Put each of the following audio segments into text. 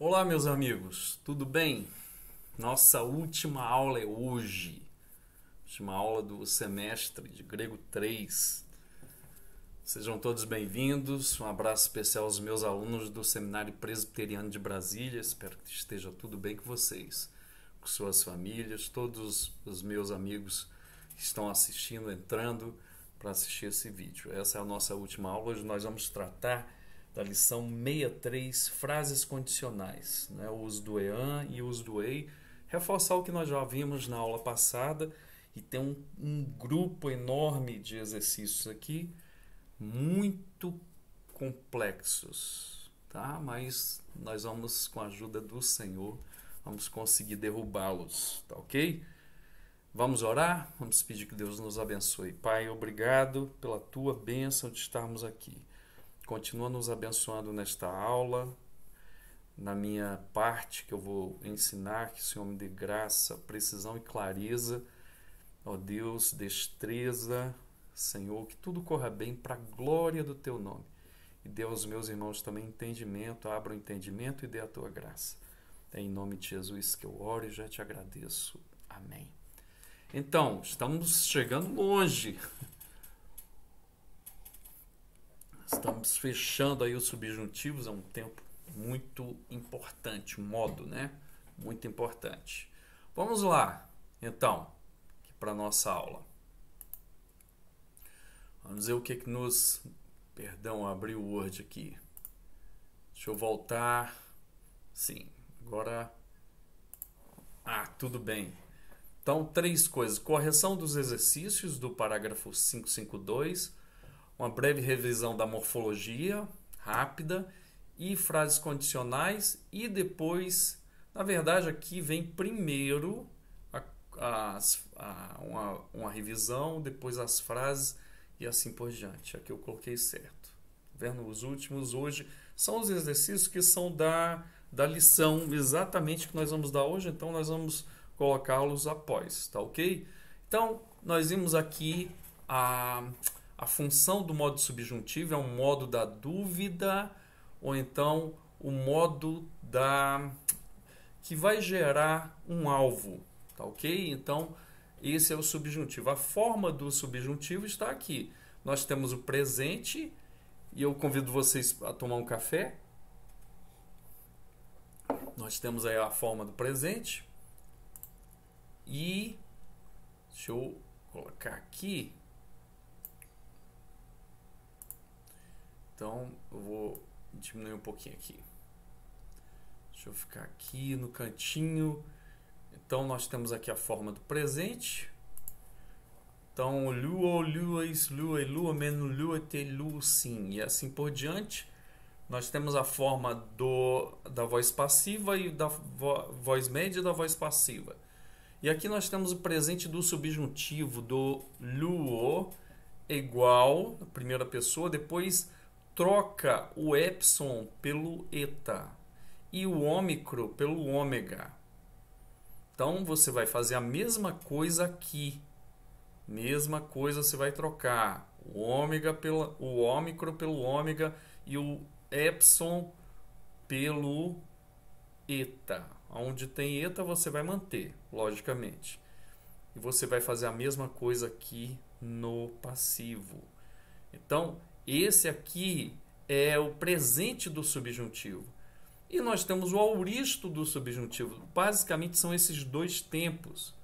Olá, meus amigos, tudo bem? Nossa última aula é hoje, última aula do semestre de grego 3. Sejam todos bem-vindos. Um abraço especial aos meus alunos do Seminário Presbiteriano de Brasília. Espero que esteja tudo bem com vocês, com suas famílias, todos os meus amigos que estão assistindo, entrando para assistir esse vídeo. Essa é a nossa última aula. Hoje nós vamos tratar da lição 63, frases condicionais, né? o uso do EAN e o uso do EI, reforçar o que nós já vimos na aula passada e tem um, um grupo enorme de exercícios aqui, muito complexos, tá? Mas nós vamos, com a ajuda do Senhor, vamos conseguir derrubá-los, tá ok? Vamos orar? Vamos pedir que Deus nos abençoe. Pai, obrigado pela tua bênção de estarmos aqui. Continua nos abençoando nesta aula, na minha parte que eu vou ensinar, que o Senhor me dê graça, precisão e clareza. Ó Deus, destreza, Senhor, que tudo corra bem para a glória do teu nome. E dê aos meus irmãos também entendimento, abra o entendimento e dê a tua graça. É em nome de Jesus que eu oro e já te agradeço. Amém. Então, estamos chegando longe. Estamos fechando aí os subjuntivos, é um tempo muito importante, modo, né? Muito importante. Vamos lá, então, para nossa aula. Vamos ver o que, é que nos. Perdão, abri o Word aqui. Deixa eu voltar. Sim, agora. Ah, tudo bem. Então, três coisas: correção dos exercícios do parágrafo 552 uma breve revisão da morfologia, rápida, e frases condicionais, e depois, na verdade, aqui vem primeiro a, a, a, uma, uma revisão, depois as frases e assim por diante. Aqui eu coloquei certo. Tá vendo os últimos hoje são os exercícios que são da, da lição exatamente que nós vamos dar hoje, então nós vamos colocá-los após, tá ok? Então, nós vimos aqui a a função do modo subjuntivo é um modo da dúvida ou então o modo da que vai gerar um alvo, tá OK? Então, esse é o subjuntivo. A forma do subjuntivo está aqui. Nós temos o presente e eu convido vocês a tomar um café. Nós temos aí a forma do presente e deixa eu colocar aqui Então eu vou diminuir um pouquinho aqui. Deixa eu ficar aqui no cantinho. Então nós temos aqui a forma do presente. Então, lua, luas, lua, lua, menos lua, te, lua, sim. E assim por diante. Nós temos a forma do, da voz passiva e da vo, voz média e da voz passiva. E aqui nós temos o presente do subjuntivo do luo igual, primeira pessoa, depois troca o epsilon pelo eta e o ômicro pelo ômega. Então você vai fazer a mesma coisa aqui. Mesma coisa você vai trocar o ômega pelo o ômicro pelo ômega e o epsilon pelo eta. Onde tem eta você vai manter, logicamente. E você vai fazer a mesma coisa aqui no passivo. Então, esse aqui é o presente do subjuntivo. E nós temos o auristo do subjuntivo. Basicamente são esses dois tempos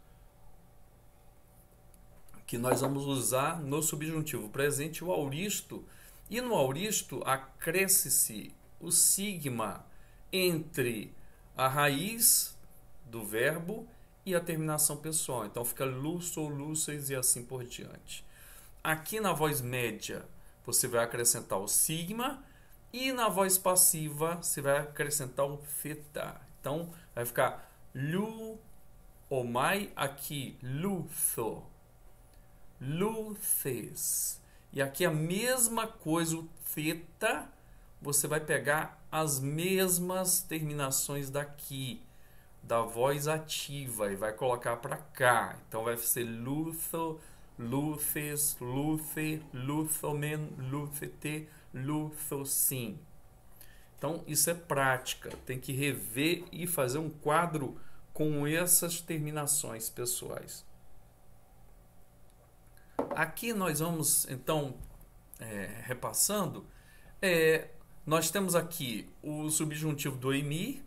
que nós vamos usar no subjuntivo o presente, o auristo. E no auristo acresce-se o sigma entre a raiz do verbo e a terminação pessoal. Então fica luso, luces e assim por diante. Aqui na voz média você vai acrescentar o sigma e na voz passiva você vai acrescentar o theta. Então vai ficar lu mai aqui lutho, luces. E aqui a mesma coisa, o theta, você vai pegar as mesmas terminações daqui da voz ativa e vai colocar para cá. Então vai ser lutho luces, luce, luthomen Luthete, luthosim Então, isso é prática. Tem que rever e fazer um quadro com essas terminações pessoais. Aqui nós vamos, então, é, repassando, é, nós temos aqui o subjuntivo do emi,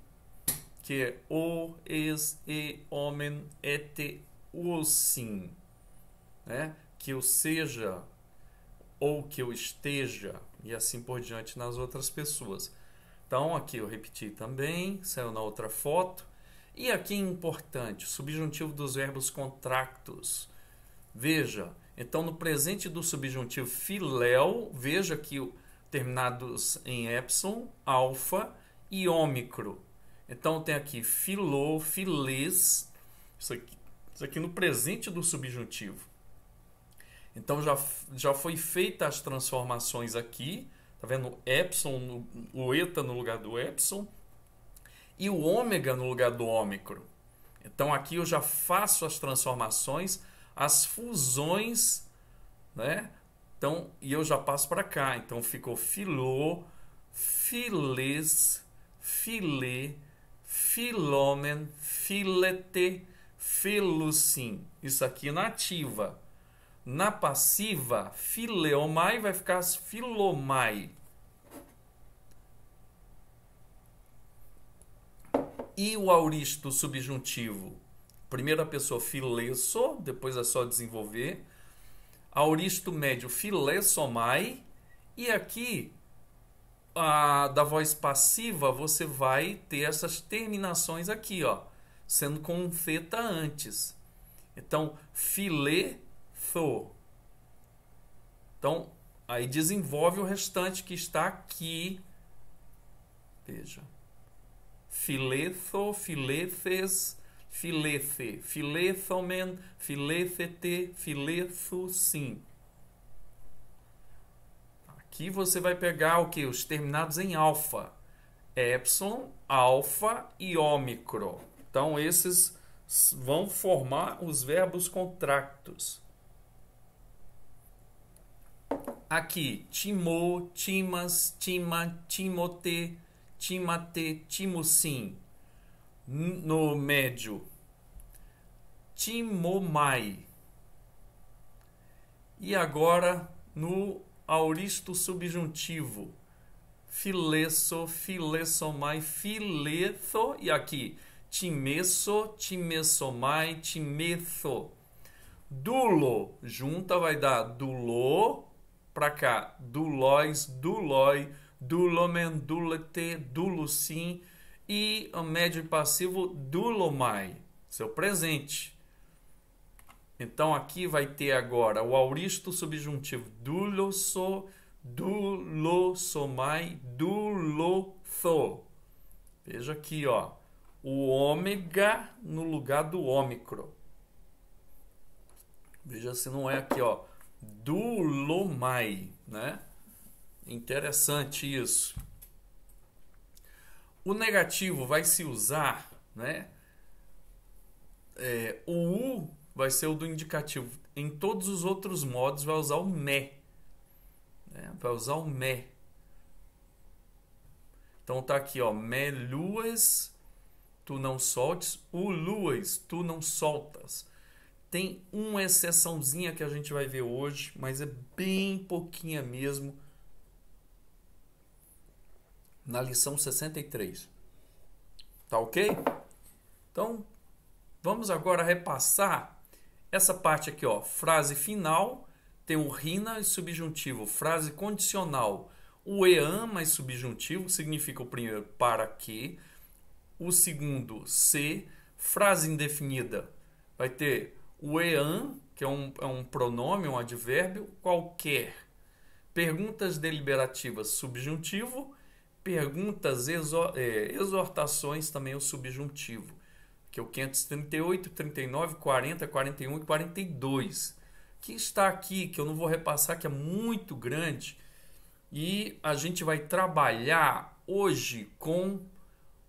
que é o, es, e, homem, et, o, sim né? que eu seja ou que eu esteja e assim por diante nas outras pessoas. Então aqui eu repeti também, saiu na outra foto. E aqui é importante, subjuntivo dos verbos contractos. Veja, então no presente do subjuntivo filéu, veja que terminados em epsilon, alfa e ômicro. Então tem aqui filô, filês, isso aqui, isso aqui no presente do subjuntivo. Então já, já foi feita as transformações aqui, tá vendo? Epsilon, o eta no lugar do epsilon e o ômega no lugar do ômicro. Então aqui eu já faço as transformações, as fusões, né? Então, e eu já passo para cá. Então ficou filô, filês, filê, filomen, filete, filucim. Isso aqui nativa. Na passiva, fileomai vai ficar filomai. E o auristo subjuntivo? Primeira pessoa, fileso, depois é só desenvolver. Auristo médio, filesomai. E aqui, a, da voz passiva, você vai ter essas terminações aqui, ó, sendo com um antes. Então, filé então, aí desenvolve o restante que está aqui. Veja. Filetho, filetes, filete, filethomen, filetete, filetho, sim. Aqui você vai pegar o que? Os terminados em alfa. Epsilon, alfa e ômicro. Então, esses vão formar os verbos contractos aqui Timô, Timas, Tima, Timote, Timate, Timocim. No médio, Timomai. E agora no auristo subjuntivo, filesso, filessomai, filetho. E aqui, timesso, timessomai, timetho. Dulo, junta vai dar dulo, para cá do Lois, do Loi, do Lomen, do Leté, do Lucim e o médio passivo do Lomai, seu presente. Então aqui vai ter agora o auristo subjuntivo do Losso, do Losomai, do Lotho. Veja aqui, ó, o ômega no lugar do ômicro. Veja se não é aqui, ó. Dulomai, né? Interessante isso. O negativo vai se usar, né? É, o U vai ser o do indicativo. Em todos os outros modos vai usar o me. Né? Vai usar o me. Então tá aqui, ó. Me luas, tu não soltes. O luas, tu não soltas. Tem uma exceçãozinha que a gente vai ver hoje, mas é bem pouquinha mesmo. Na lição 63. Tá ok? Então, vamos agora repassar essa parte aqui, ó. Frase final, tem o rina e subjuntivo. Frase condicional, o EAN mais subjuntivo, significa o primeiro para que. O segundo, se. Frase indefinida, vai ter o EAN, que é um, é um pronome, um advérbio qualquer. Perguntas deliberativas, subjuntivo. Perguntas, é, exortações, também o subjuntivo. Que é o 538, 39, 40, 41 e 42. Que está aqui, que eu não vou repassar, que é muito grande. E a gente vai trabalhar hoje com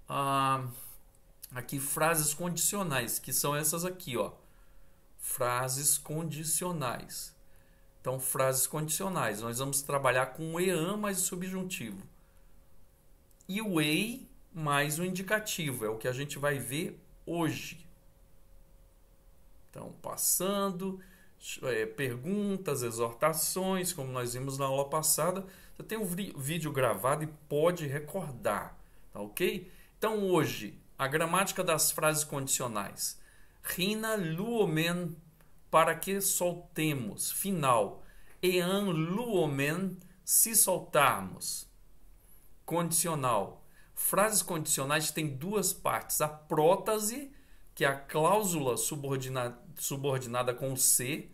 ah, aqui frases condicionais, que são essas aqui, ó frases condicionais. Então, frases condicionais. Nós vamos trabalhar com o EAN mais o subjuntivo. E o EI mais o indicativo. É o que a gente vai ver hoje. Então, passando, é, perguntas, exortações, como nós vimos na aula passada. Você tem o um vídeo gravado e pode recordar, tá ok? Então, hoje, a gramática das frases condicionais. Rina Luomen, para que soltemos. Final. Ean Luomen, se soltarmos. Condicional. Frases condicionais têm duas partes. A prótase, que é a cláusula subordinada subordinada com C,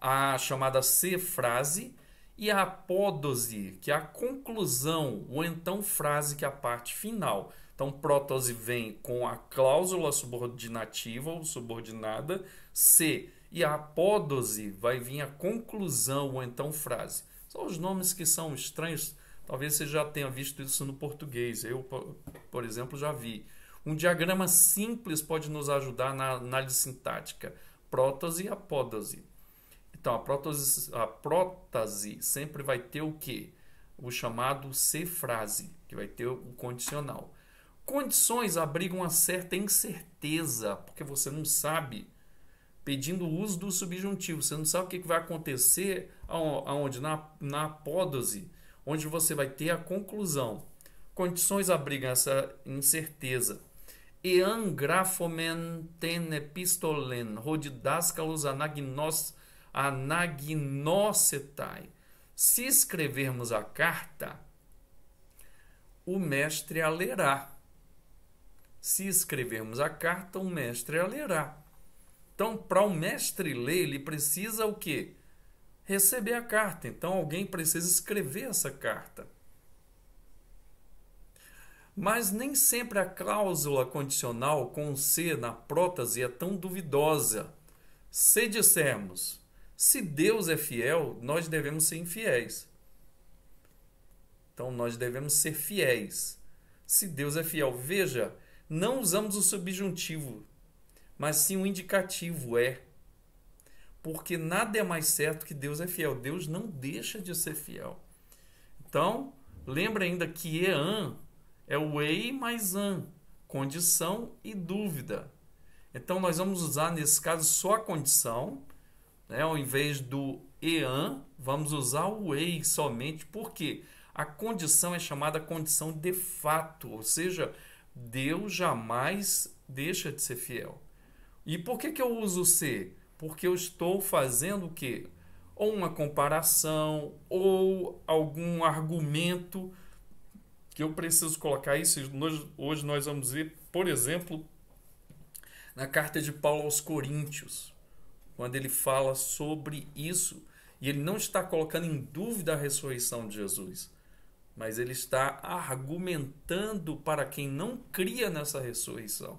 a chamada C-frase, e a apódose, que é a conclusão, ou então frase, que é a parte final. Então, prótose vem com a cláusula subordinativa ou subordinada, C. E a apódose vai vir a conclusão ou então frase. São os nomes que são estranhos. Talvez você já tenha visto isso no português. Eu, por exemplo, já vi. Um diagrama simples pode nos ajudar na análise sintática. Prótase e apódose. Então, a prótase, a prótase sempre vai ter o quê? O chamado C-frase, que vai ter o condicional. Condições abrigam uma certa incerteza, porque você não sabe, pedindo o uso do subjuntivo, você não sabe o que vai acontecer aonde? Na, na apódose, onde você vai ter a conclusão. Condições abrigam essa incerteza. Ean graphomen ten epistolen rodidascalos anagnos, anagnosetai. Se escrevermos a carta, o mestre a lerá. Se escrevermos a carta, o mestre a lerá. Então, para o mestre ler, ele precisa o quê? Receber a carta. Então, alguém precisa escrever essa carta. Mas nem sempre a cláusula condicional com C na prótese é tão duvidosa. Se dissermos, se Deus é fiel, nós devemos ser infiéis. Então nós devemos ser fiéis. Se Deus é fiel, veja, não usamos o subjuntivo, mas sim o indicativo é. Porque nada é mais certo que Deus é fiel. Deus não deixa de ser fiel. Então, lembra ainda que EAN é o EI mais AN, condição e dúvida. Então, nós vamos usar nesse caso só a condição, né? ao invés do EAN, vamos usar o EI somente, porque a condição é chamada condição de fato, ou seja, Deus jamais deixa de ser fiel. E por que, que eu uso ser? Porque eu estou fazendo o quê? Ou uma comparação, ou algum argumento que eu preciso colocar isso. Hoje nós vamos ver, por exemplo, na carta de Paulo aos Coríntios, quando ele fala sobre isso. E ele não está colocando em dúvida a ressurreição de Jesus mas ele está argumentando para quem não cria nessa ressurreição.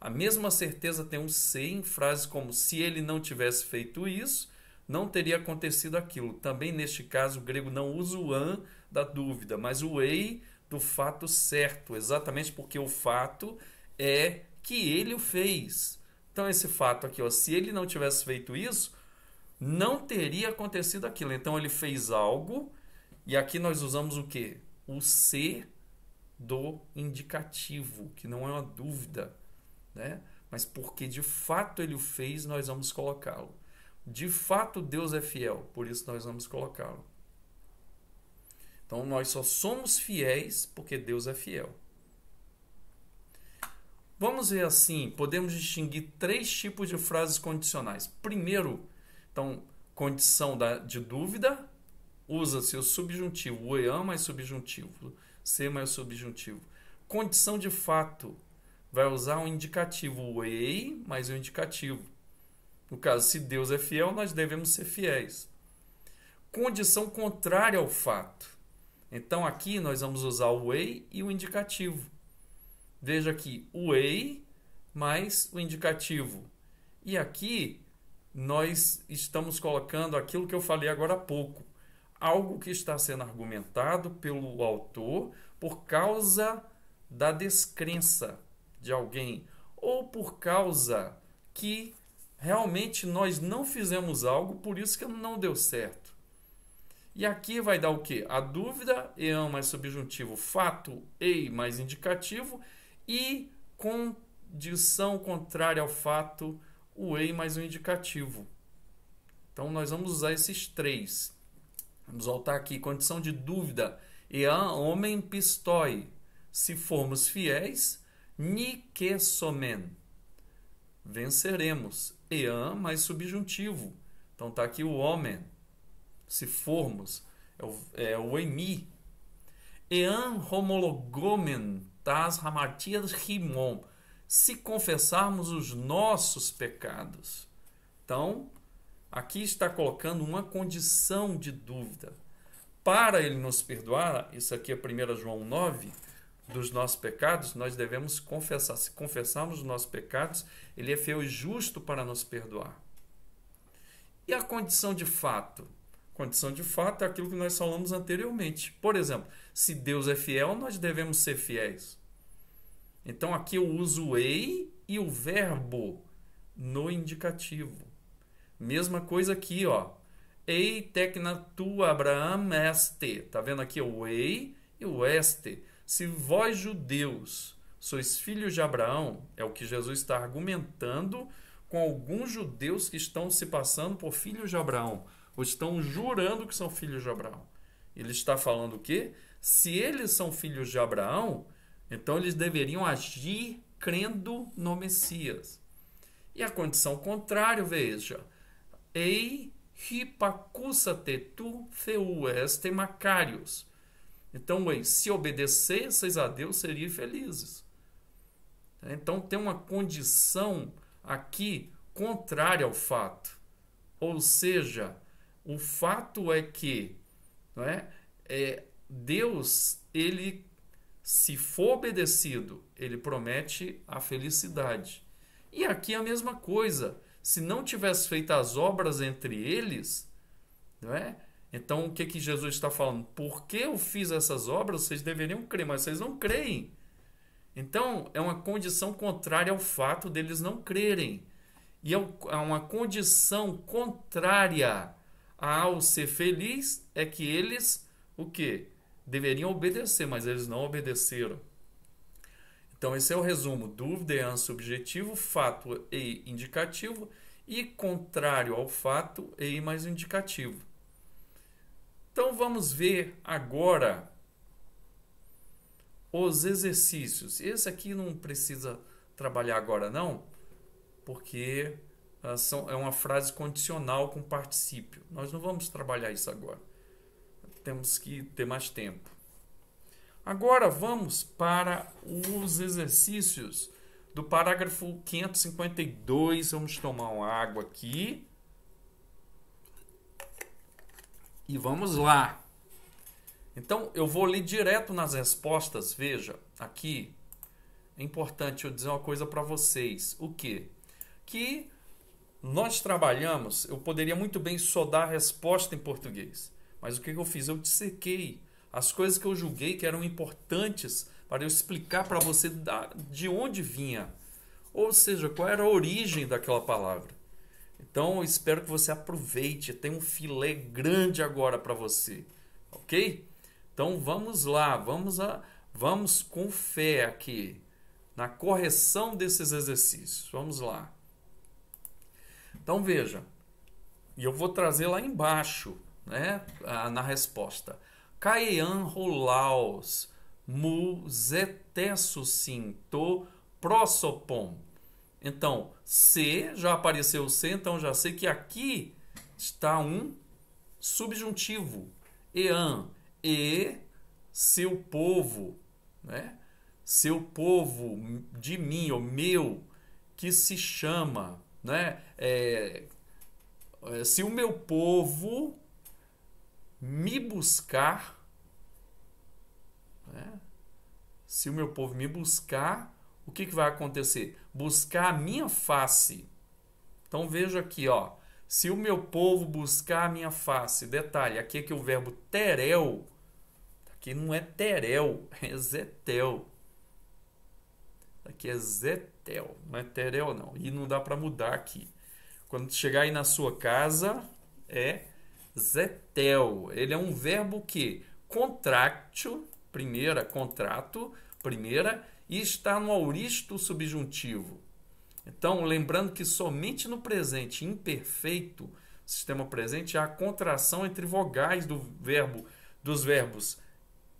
A mesma certeza tem um ser em frases como: se ele não tivesse feito isso, não teria acontecido aquilo. Também neste caso, o grego não usa o an da dúvida, mas o ei do fato certo, exatamente porque o fato é que ele o fez. Então, esse fato aqui, ó, se ele não tivesse feito isso, não teria acontecido aquilo. Então, ele fez algo e aqui nós usamos o que? O C do indicativo, que não é uma dúvida, né? Mas porque de fato ele o fez, nós vamos colocá-lo. De fato Deus é fiel, por isso nós vamos colocá-lo. Então nós só somos fiéis porque Deus é fiel. Vamos ver assim, podemos distinguir três tipos de frases condicionais. Primeiro, então, condição da, de dúvida, usa-se o subjuntivo, o EAN é mais subjuntivo, ser mais subjuntivo. Condição de fato, vai usar um indicativo, o EI mais um indicativo. No caso, se Deus é fiel, nós devemos ser fiéis. Condição contrária ao fato. Então aqui nós vamos usar o EI e o indicativo. Veja aqui, o EI mais o indicativo. E aqui nós estamos colocando aquilo que eu falei agora há pouco algo que está sendo argumentado pelo autor por causa da descrença de alguém ou por causa que realmente nós não fizemos algo, por isso que não deu certo. E aqui vai dar o quê? A dúvida, e é mais subjuntivo, fato, EI mais indicativo e condição contrária ao fato, o EI mais um indicativo. Então, nós vamos usar esses três. Vamos voltar aqui. Condição de dúvida. ean homem pistoi. Se formos fiéis, nique somen. Venceremos. ean mais subjuntivo. Então está aqui o homem. Se formos. É o, é o emi. Ean homologomen tas hamartias rimon. Se confessarmos os nossos pecados. Então, aqui está colocando uma condição de dúvida. Para ele nos perdoar, isso aqui é 1 João 9, dos nossos pecados, nós devemos confessar. Se confessarmos os nossos pecados, ele é fiel e justo para nos perdoar. E a condição de fato? Condição de fato é aquilo que nós falamos anteriormente. Por exemplo, se Deus é fiel, nós devemos ser fiéis. Então aqui eu uso o ei e o verbo no indicativo. Mesma coisa aqui, ó. Ei tecnatu Abraham este. Tá vendo aqui o ei e o este. Se vós judeus sois filhos de Abraão, é o que Jesus está argumentando com alguns judeus que estão se passando por filhos de Abraão, ou estão jurando que são filhos de Abraão. Ele está falando o quê? Se eles são filhos de Abraão, então eles deveriam agir crendo no Messias. E a condição contrária, veja, ei hipacusa-te tu feu este macarius. Então, ei, se obedecesseis a Deus, seriam felizes. Então, tem uma condição aqui contrária ao fato. Ou seja, o fato é que não é, é, Deus, ele, se for obedecido, ele promete a felicidade. E aqui é a mesma coisa se não tivesse feito as obras entre eles, não é? Então o que que Jesus está falando? Porque eu fiz essas obras, vocês deveriam crer, mas vocês não creem. Então é uma condição contrária ao fato deles não crerem. E é, é uma condição contrária ao ser feliz é que eles o que? Deveriam obedecer, mas eles não obedeceram. Então, esse é o resumo: dúvida, é subjetivo, fato e é indicativo, e contrário ao fato, e é mais indicativo. Então, vamos ver agora os exercícios. Esse aqui não precisa trabalhar agora, não, porque ah, é uma frase condicional com particípio. Nós não vamos trabalhar isso agora. Temos que ter mais tempo. Agora vamos para os exercícios do parágrafo 552. Vamos tomar uma água aqui. E vamos lá. Então, eu vou ler direto nas respostas. Veja, aqui é importante eu dizer uma coisa para vocês. O quê? Que nós trabalhamos, eu poderia muito bem só dar a resposta em português. Mas o que eu fiz? Eu dissequei as coisas que eu julguei que eram importantes para eu explicar para você de onde vinha, ou seja, qual era a origem daquela palavra. Então, espero que você aproveite, tem um filé grande agora para você, ok? Então, vamos lá, vamos a, vamos com fé aqui na correção desses exercícios. Vamos lá. Então veja, e eu vou trazer lá embaixo, né, na resposta. Caean Rolaos, Mu Zetesso Sinto Prosopon. Então, C já apareceu C, então já sei que aqui está um subjuntivo. Ean, e seu povo, né? Seu povo de mim, ou meu, que se chama, né? É, é se o meu povo me buscar, né? se o meu povo me buscar, o que, que vai acontecer? Buscar a minha face. Então veja aqui, ó. Se o meu povo buscar a minha face, detalhe, aqui é que o verbo terel, aqui não é terel, é zetel. Aqui é zetel, não é terel não. E não dá para mudar aqui. Quando chegar aí na sua casa, é zetel. Ele é um verbo que contractio, primeira, contrato, primeira, e está no auristo subjuntivo. Então, lembrando que somente no presente imperfeito, sistema presente, há contração entre vogais do verbo, dos verbos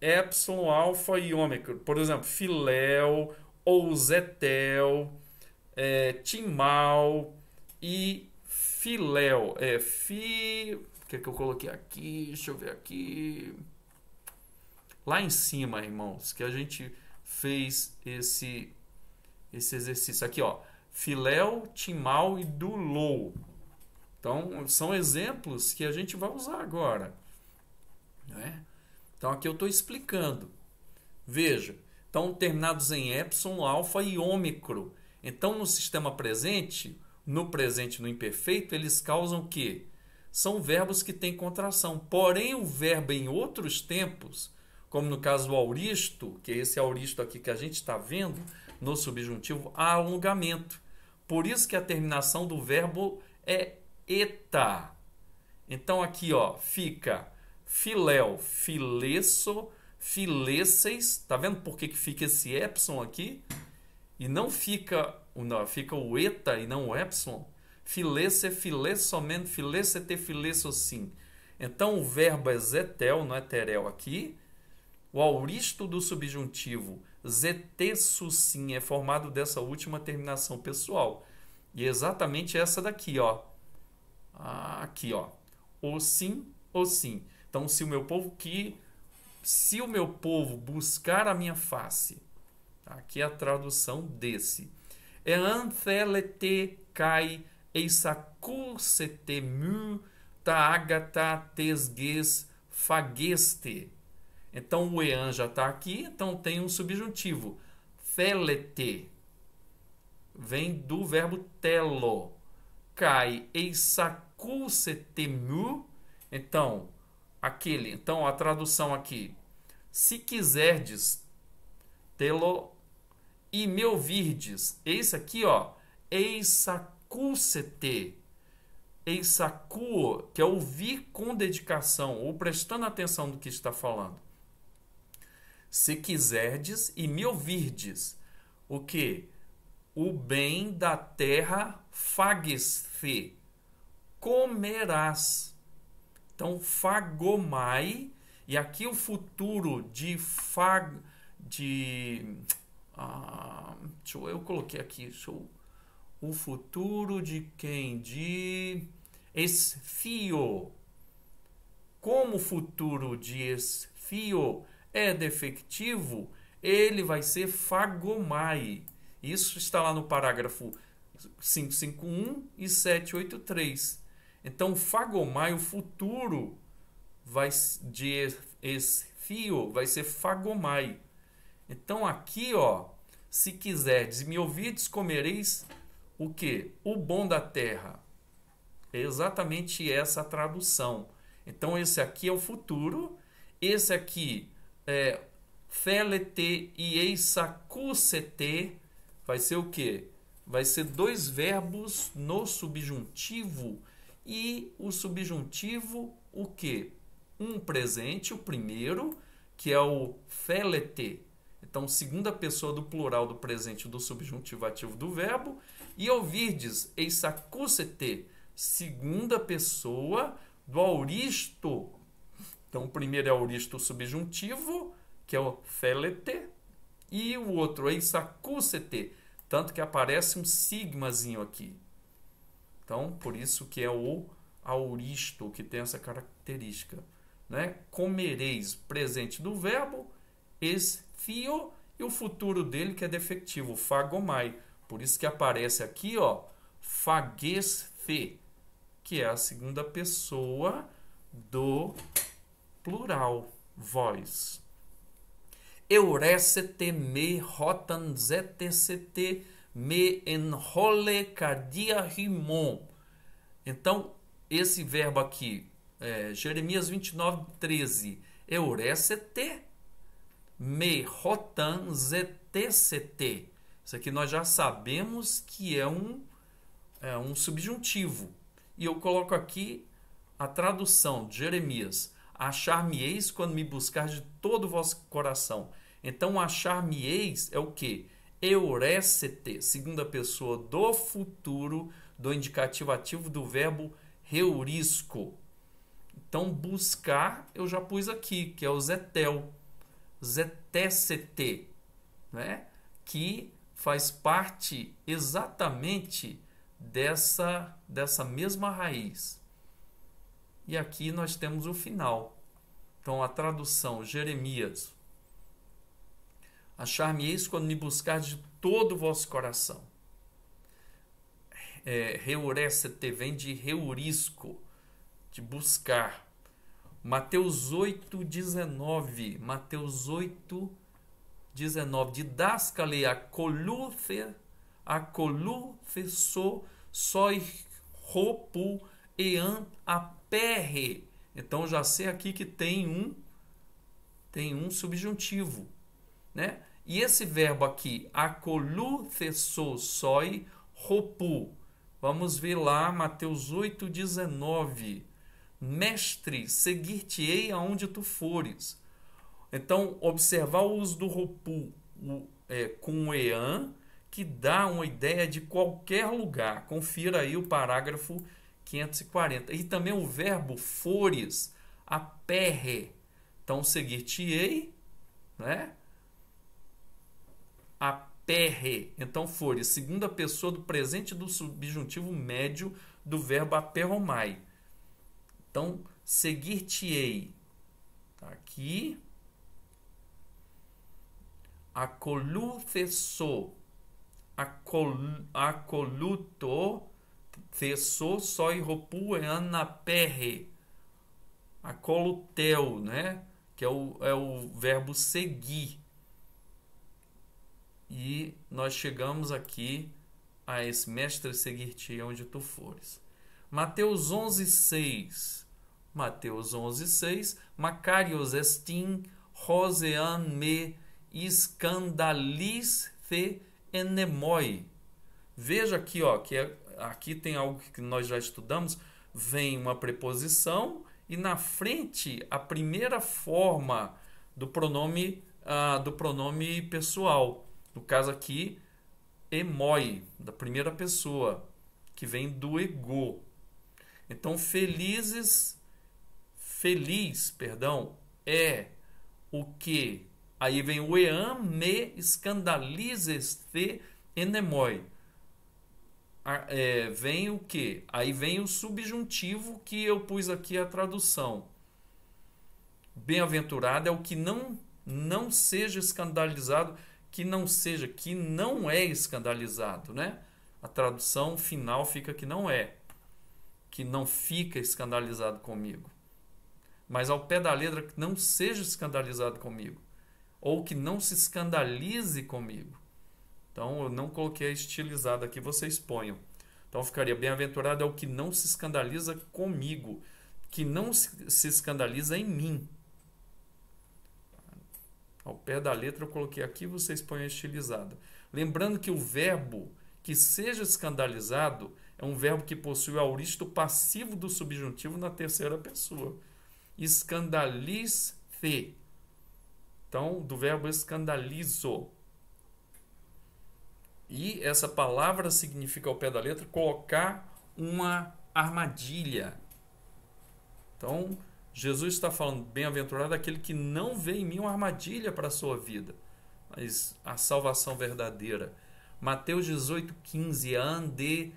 epsilon, alfa e ômega. Por exemplo, filéu ou zetel, é, timal e filéu, é, fi, que, é que eu coloquei aqui? Deixa eu ver aqui. Lá em cima, irmãos, que a gente fez esse, esse exercício aqui, ó. Filéu, timau e dulou. Então, são exemplos que a gente vai usar agora. Né? Então, aqui eu estou explicando. Veja, estão terminados em epsilon, alfa e ômicro. Então, no sistema presente, no presente no imperfeito, eles causam o quê? são verbos que têm contração. Porém, o verbo em outros tempos, como no caso do auristo, que é esse auristo aqui que a gente está vendo, no subjuntivo, há alongamento. Por isso que a terminação do verbo é eta. Então aqui, ó, fica filéu, fileso, filesseis. Tá vendo por que, que fica esse epsilon aqui? E não fica, não, fica o eta e não o epsilon filesse, filesse somente, filesse te filesso sim. Então o verbo é zetel, não é terel aqui. O auristo do subjuntivo zetesso sim é formado dessa última terminação pessoal. E é exatamente essa daqui, ó. Ah, aqui, ó. O sim, o sim. Então, se o meu povo que se o meu povo buscar a minha face. Aqui é a tradução desse. É anthelete kai eisakusetemu taagata tesges fageste. Então o ean já está aqui, então tem um subjuntivo. Felete. Vem do verbo telo. cai eisakusetemu. Então, aquele. Então, a tradução aqui. Se quiserdes, telo e me ouvirdes. Esse aqui, ó. Eisakusetemu Kūsete, Eisakuo, que é ouvir com dedicação ou prestando atenção no que está falando. Se quiserdes e me ouvirdes, o que? O bem da terra fageste, comerás. Então, fagomai, e aqui o futuro de fag... de... Ah, deixa eu, eu coloquei aqui, deixa eu o futuro de quem? De esfio. Como o futuro de esfio é defectivo, ele vai ser fagomai. Isso está lá no parágrafo 551 e 783. Então, fagomai, o futuro vai de esfio vai ser fagomai. Então, aqui, ó, se quiserdes me ouvides, comereis o que? O bom da terra. É exatamente essa tradução. Então, esse aqui é o futuro, esse aqui é felete e eisacucete. vai ser o que? Vai ser dois verbos no subjuntivo e o subjuntivo o que? Um presente, o primeiro, que é o felete. Então, segunda pessoa do plural do presente do subjuntivo ativo do verbo e ouvirdes eisacúcete, segunda pessoa do auristo. Então, o primeiro é auristo subjuntivo, que é o felete, e o outro é eisacúcete, tanto que aparece um sigmazinho aqui. Então, por isso que é o auristo, que tem essa característica. Né? Comereis, presente do verbo, esfio, e o futuro dele, que é defectivo, fagomai. Por isso que aparece aqui, ó, fe, que é a segunda pessoa do plural, voz. Eurecete me rotan zetecete me enrole cardia rimon. Então, esse verbo aqui, é, Jeremias 29, 13. Eurecete me rotan zetecete. Isso aqui nós já sabemos que é um, é um subjuntivo. E eu coloco aqui a tradução de Jeremias. Achar-me-eis quando me buscar de todo o vosso coração. Então, achar-me-eis é o que? Eurecete, segunda pessoa do futuro, do indicativo ativo do verbo heurisco. Então, buscar, eu já pus aqui, que é o zetel, zetecete, né? que faz parte exatamente dessa, dessa mesma raiz. E aqui nós temos o final. Então a tradução, Jeremias. Achar-me-eis quando me buscar de todo o vosso coração. É, te vem de reurisco, de buscar. Mateus 8, 19. Mateus 8, 19. 19 de Daskale a colufe a colufe so soi ropu ean perre. Então já sei aqui que tem um tem um subjuntivo, né? E esse verbo aqui, acolufe so soi ropu. Vamos ver lá Mateus 8:19. Mestre, seguir-te-ei aonde tu fores. Então, observar o uso do Ropu é, com o EAN, que dá uma ideia de qualquer lugar. Confira aí o parágrafo 540. E também o verbo fores, a perre. Então, seguir-te-ei, né? A perre. Então, fores, segunda pessoa do presente do subjuntivo médio do verbo aperromai. Então, seguir-te-ei. Tá aqui acolucesso, acol, acoluto, cesso, soi ropu, é ana perre, acoluteu, né? Que é o, é o verbo seguir. E nós chegamos aqui a esse mestre seguir-te onde tu fores. Mateus 11, 6. Mateus 11, 6. Macarios estin rosean me escandalize enemoi. Veja aqui, ó, que é, aqui tem algo que nós já estudamos, vem uma preposição e na frente a primeira forma do pronome ah, do pronome pessoal. No caso aqui, emoi, da primeira pessoa, que vem do ego. Então, felizes, feliz, perdão, é o que Aí vem o eam me escandalizeste enemoi. É, vem o que? Aí vem o subjuntivo que eu pus aqui a tradução. Bem-aventurado é o que não não seja escandalizado, que não seja, que não é escandalizado, né? A tradução final fica que não é, que não fica escandalizado comigo. Mas ao pé da letra, que não seja escandalizado comigo ou que não se escandalize comigo. Então eu não coloquei a estilizada aqui, vocês ponham. Então ficaria bem-aventurado é o que não se escandaliza comigo, que não se escandaliza em mim. Ao pé da letra eu coloquei aqui, vocês põem a estilizada. Lembrando que o verbo que seja escandalizado é um verbo que possui o auristo passivo do subjuntivo na terceira pessoa. Escandalize então, do verbo escandalizo. E essa palavra significa ao pé da letra colocar uma armadilha. Então, Jesus está falando, bem-aventurado aquele que não vê em mim uma armadilha para a sua vida, mas a salvação verdadeira. Mateus 18, 15, ande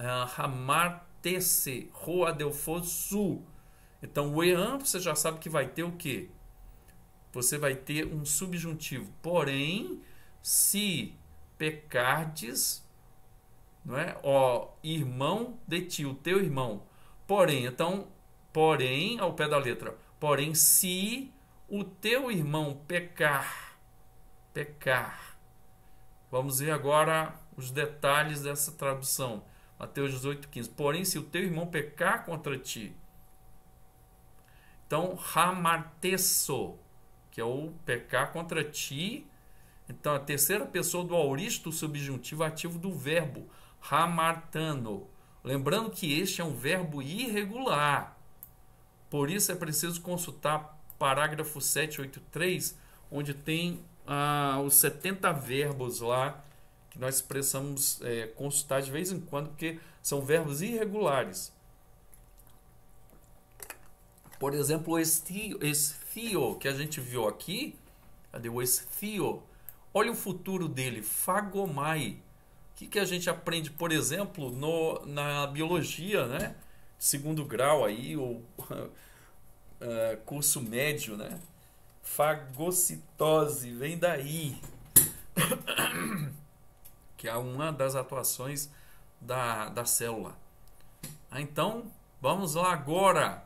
eh, ramartese, roadelfosu. Então, o ean, você já sabe que vai ter o quê? você vai ter um subjuntivo. Porém, se pecardes, não é? Ó, irmão de ti, o teu irmão. Porém, então, porém, ao pé da letra. Porém, se o teu irmão pecar, pecar. Vamos ver agora os detalhes dessa tradução. Mateus 15. Porém, se o teu irmão pecar contra ti, então, hamartesso que é o pecar contra ti. Então, a terceira pessoa do auristo subjuntivo ativo do verbo hamartano. Lembrando que este é um verbo irregular. Por isso é preciso consultar parágrafo 783, onde tem ah, os 70 verbos lá que nós precisamos é, consultar de vez em quando, porque são verbos irregulares. Por exemplo, esfio, Theo, que a gente viu aqui. Cadê o ex-Theo? Olha o futuro dele, Fagomai. O que, que a gente aprende, por exemplo, no, na biologia, né? Segundo grau aí, ou uh, curso médio, né? Fagocitose, vem daí. que é uma das atuações da, da célula. Ah, então, vamos lá agora.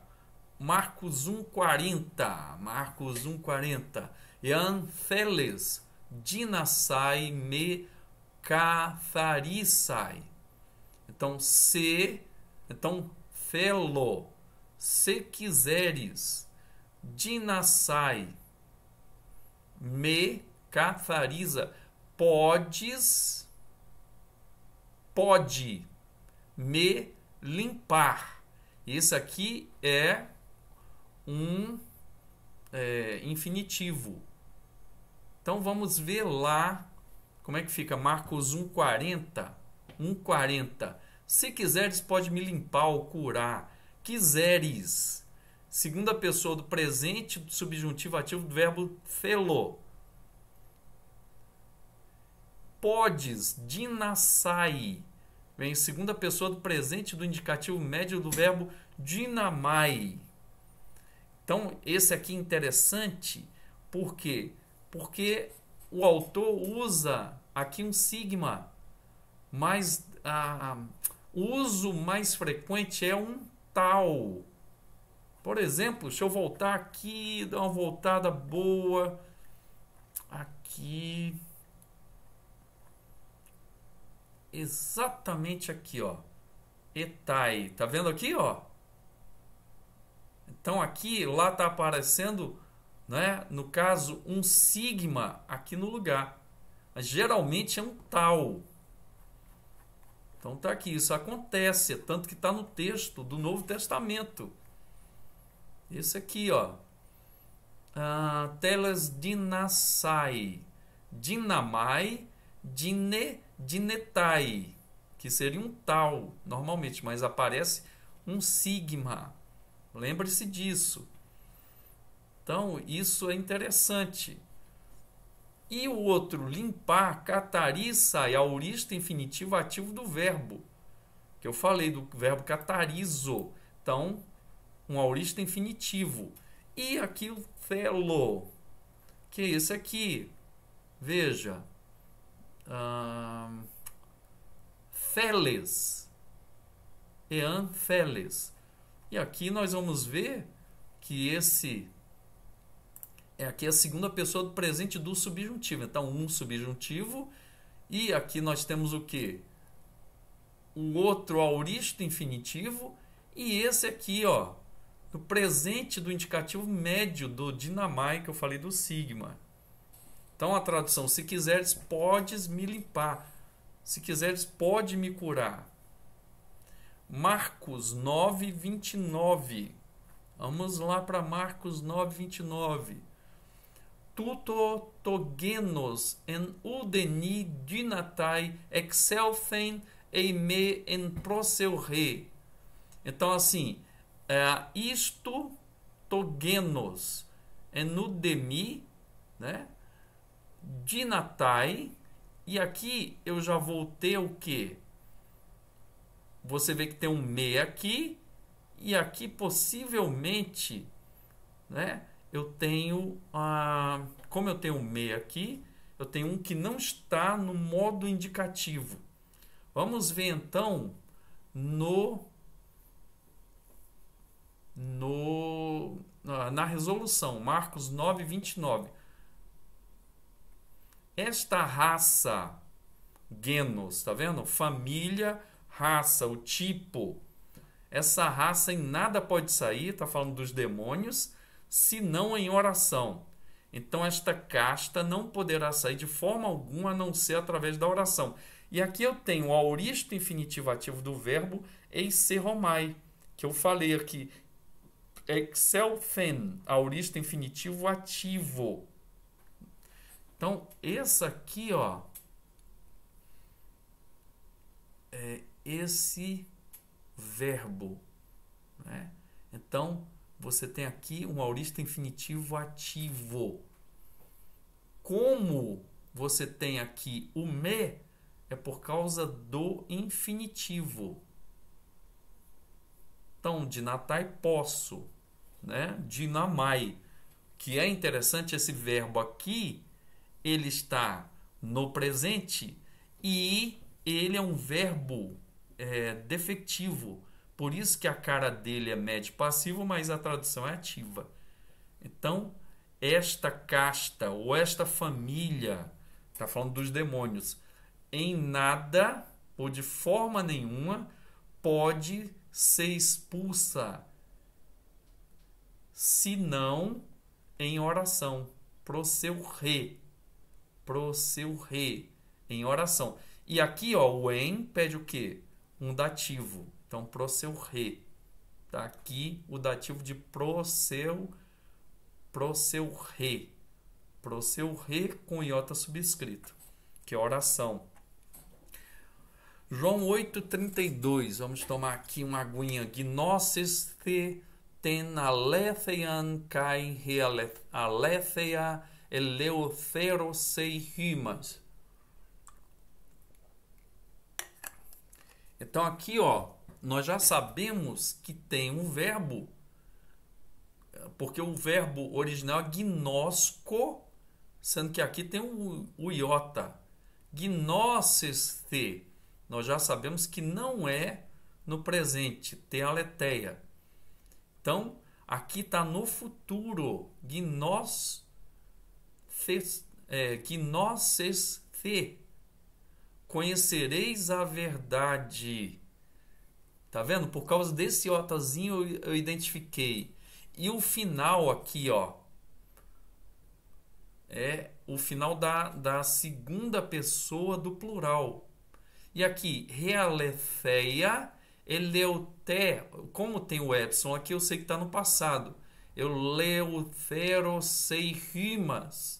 Marcos 1,40. Marcos 1,40. Ian Feles, Dinasai me catharissai. Então, se, então, felo, se quiseres, dinasai, me catharisa, podes, pode, me limpar. Esse aqui é um é, infinitivo. Então vamos ver lá como é que fica Marcos 1,40. 1,40. Se quiseres, pode me limpar ou curar. Quiseres. Segunda pessoa do presente, do subjuntivo ativo do verbo felo. Podes, dinassai. Vem segunda pessoa do presente do indicativo médio do verbo dinamai. Então, esse aqui é interessante, por quê? Porque o autor usa aqui um sigma, mas a, o uso mais frequente é um tal. Por exemplo, deixa eu voltar aqui, dar uma voltada boa. Aqui. Exatamente aqui, ó. Etai. Tá vendo aqui, ó? Então aqui, lá está aparecendo, né, no caso, um sigma aqui no lugar. Mas, geralmente é um tal. Então tá aqui, isso acontece, tanto que está no texto do Novo Testamento. Esse aqui, ó. Ah, telas dinasai, dinamai, dine, dinetai, que seria um tal normalmente, mas aparece um sigma. Lembre-se disso. Então, isso é interessante. E o outro, limpar, catariça é aurista infinitivo ativo do verbo. Que eu falei do verbo catarizo. Então, um aurista infinitivo. E aqui o felo. que é esse aqui. Veja. Um, Feles. Ean Feles. E aqui nós vamos ver que esse é aqui a segunda pessoa do presente do subjuntivo. Então, um subjuntivo. E aqui nós temos o que? O outro auristo infinitivo. E esse aqui, ó, no presente do indicativo médio do dinamai que eu falei do sigma. Então a tradução, se quiseres, podes me limpar. Se quiseres, pode me curar. Marcos 9, 29. Vamos lá para Marcos 9, 29. Tuto togenos en udeni dinatai excelfen eime en proseu re. Então, assim, é, isto togenos en udemi, né? Dinatai. E aqui eu já voltei o quê? você vê que tem um me aqui e aqui possivelmente, né? Eu tenho a, como eu tenho um me aqui, eu tenho um que não está no modo indicativo. Vamos ver então no no na resolução, Marcos 9:29. Esta raça, genos, tá vendo? Família raça, o tipo. Essa raça em nada pode sair, está falando dos demônios, senão em oração. Então, esta casta não poderá sair de forma alguma a não ser através da oração. E aqui eu tenho o auristo infinitivativo do verbo eiseromai, que eu falei aqui. Excelfen, auristo infinitivo ativo. Então, essa aqui, ó. É, esse verbo. Né? Então, você tem aqui um aurista infinitivo ativo. Como você tem aqui o me, é por causa do infinitivo. Então, dinatai posso, né? Dinamai, que é interessante esse verbo aqui, ele está no presente e ele é um verbo é, defectivo. Por isso que a cara dele é médio passivo, mas a tradução é ativa. Então, esta casta ou esta família, está falando dos demônios, em nada ou de forma nenhuma pode ser expulsa, se não em oração. Pro seu re. Pro seu re. Em oração. E aqui, ó, o em pede o quê? um dativo. Então, seu re. Tá aqui o dativo de pro seu re. seu re com iota tá subscrito, que é oração. João 8,32. Vamos tomar aqui uma aguinha. Gnosis te ten alethean kai realetheia eleuthero sei rimas. Então aqui, ó, nós já sabemos que tem um verbo, porque o verbo original é gnosco, sendo que aqui tem o, o iota. Gnoseste. Nós já sabemos que não é no presente, tem aletheia. Então, aqui está no futuro. Gnos, é, gnoseste. Conhecereis a verdade. Tá vendo? Por causa desse otazinho eu, identifiquei. E o final aqui, ó. É o final da, da segunda pessoa do plural. E aqui, realefeia, eleuté. Como tem o Epson aqui, eu sei que está no passado. Eu sei rimas.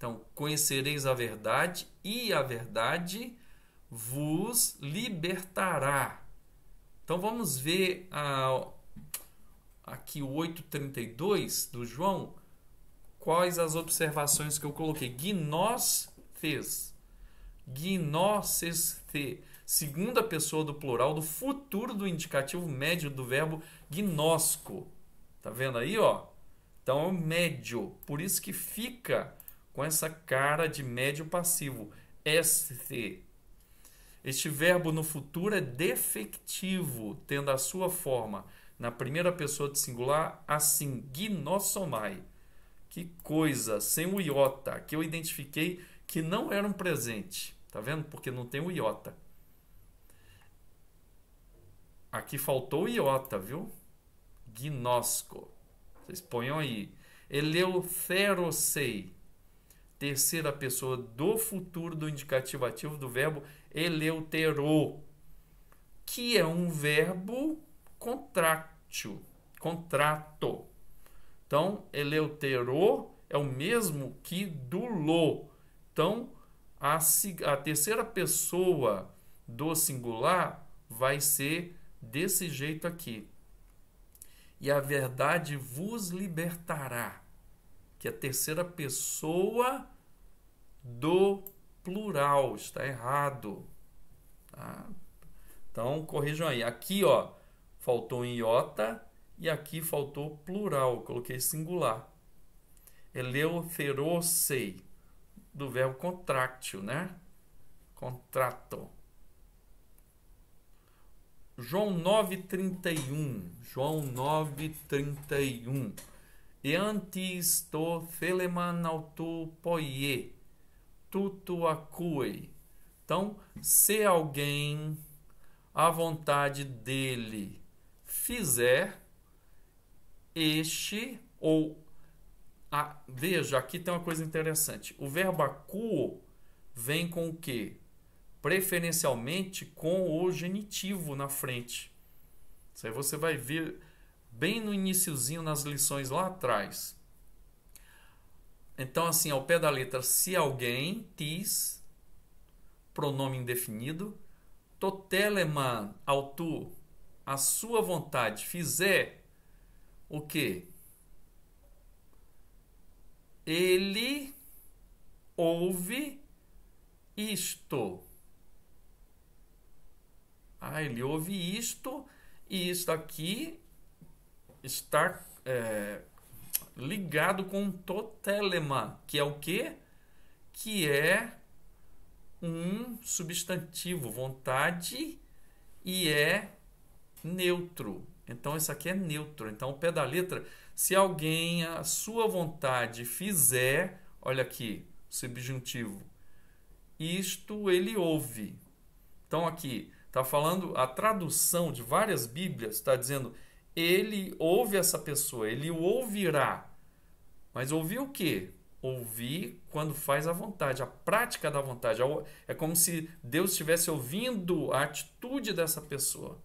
Então, conhecereis a verdade e a verdade vos libertará. Então, vamos ver a, aqui o 8,32 do João, quais as observações que eu coloquei. Gnós fez. Gnósses te. Segunda pessoa do plural do futuro do indicativo médio do verbo gnósco. Tá vendo aí, ó? Então é o médio. Por isso que fica com essa cara de médio passivo, ST. Este verbo no futuro é defectivo, tendo a sua forma na primeira pessoa de singular assim, gnossomai. Que coisa, sem o iota, que eu identifiquei que não era um presente. Tá vendo? Porque não tem o iota. Aqui faltou o iota, viu? Gnosco. Vocês ponham aí. eleutherosei terceira pessoa do futuro do indicativo ativo do verbo eleuterou, que é um verbo contractil, contrato. Então, eleuterou é o mesmo que dulou. Então, a, a terceira pessoa do singular vai ser desse jeito aqui. E a verdade vos libertará, que a terceira pessoa do plural. Está errado. Tá? Então, corrijam aí. Aqui, ó, faltou em iota e aqui faltou plural. Coloquei singular. Eleuterosei, do verbo contractil, né? Contrato. João 9,31. João 9,31. E antes to theleman auto poie tutuacui. Então, se alguém a vontade dele fizer, este ou a, veja, aqui tem uma coisa interessante. O verbo acuo vem com o quê? Preferencialmente com o genitivo na frente. Isso aí você vai ver bem no iníciozinho nas lições lá atrás. Então, assim, ao pé da letra, se alguém, tis, pronome indefinido, toteleman, ao tu, a sua vontade, fizer o que? Ele ouve isto. Ah, ele ouve isto e isto aqui está é, ligado com um totélema, que é o quê? Que é um substantivo, vontade, e é neutro. Então, isso aqui é neutro. Então, o pé da letra, se alguém, a sua vontade, fizer, olha aqui, subjuntivo, isto ele ouve. Então, aqui, está falando a tradução de várias Bíblias, está dizendo ele ouve essa pessoa, ele o ouvirá. Mas ouvir o quê? Ouvir quando faz a vontade, a prática da vontade. É, é como se Deus estivesse ouvindo a atitude dessa pessoa.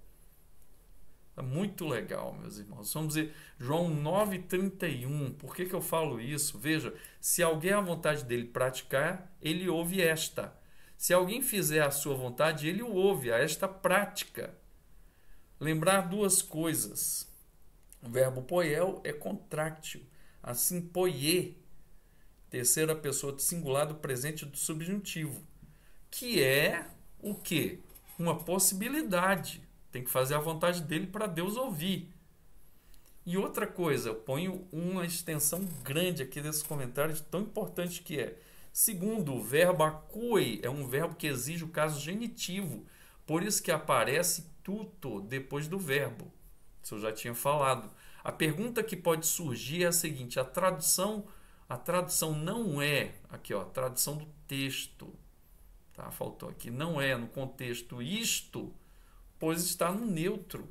É muito legal, meus irmãos. Vamos ver João 9,31. Por que, que eu falo isso? Veja, se alguém a vontade dele praticar, ele ouve esta. Se alguém fizer a sua vontade, ele o ouve, a esta prática. Lembrar duas coisas. O verbo poiel é contráctil. Assim, poier, terceira pessoa de singular do presente do subjuntivo, que é o quê? Uma possibilidade. Tem que fazer a vontade dele para Deus ouvir. E outra coisa, eu ponho uma extensão grande aqui desses comentários, tão importante que é. Segundo, o verbo acue é um verbo que exige o caso genitivo, por isso que aparece depois do verbo. Isso eu já tinha falado. A pergunta que pode surgir é a seguinte: a tradução, a tradução não é aqui, ó, a tradução do texto. Tá, faltou aqui, não é no contexto isto, pois está no neutro.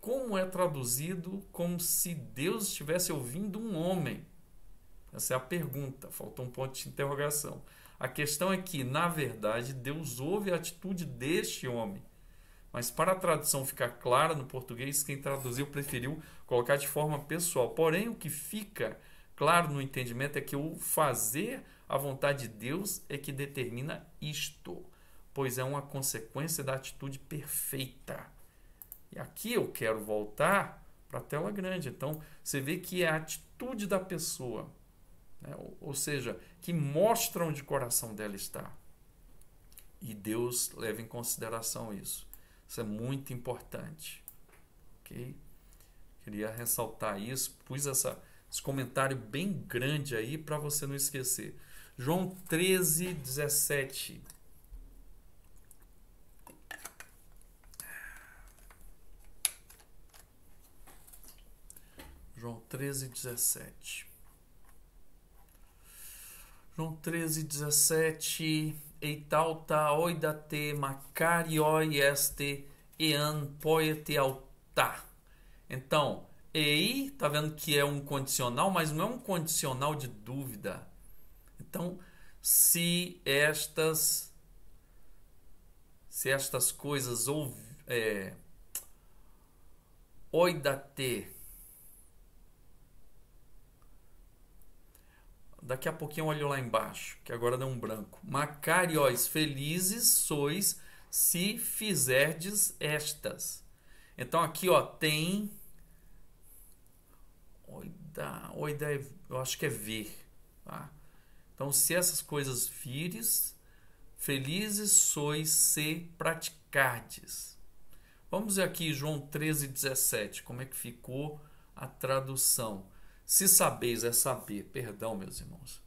Como é traduzido como se Deus estivesse ouvindo um homem? Essa é a pergunta, faltou um ponto de interrogação. A questão é que, na verdade, Deus ouve a atitude deste homem mas para a tradução ficar clara no português, quem traduziu preferiu colocar de forma pessoal. Porém, o que fica claro no entendimento é que o fazer a vontade de Deus é que determina isto, pois é uma consequência da atitude perfeita. E aqui eu quero voltar para a tela grande. Então, você vê que é a atitude da pessoa, né? ou seja, que mostra onde o coração dela está. E Deus leva em consideração isso. Isso é muito importante. Ok? Queria ressaltar isso. Pus essa, esse comentário bem grande aí para você não esquecer. João 13, 17. João 13, 17. João 13, 17 eitauta oidate macarioi este ean poete alta. Então, ei, tá vendo que é um condicional, mas não é um condicional de dúvida. Então, se estas se estas coisas ou é, oidate Daqui a pouquinho eu olho lá embaixo, que agora dá um branco. Macarióis, felizes sois se fizerdes estas. Então aqui, ó, tem. Oida, oida, eu acho que é ver. Tá? Então, se essas coisas vires, felizes sois se praticardes. Vamos ver aqui João 13, 17, como é que ficou a tradução. Se sabeis é saber, perdão, meus irmãos.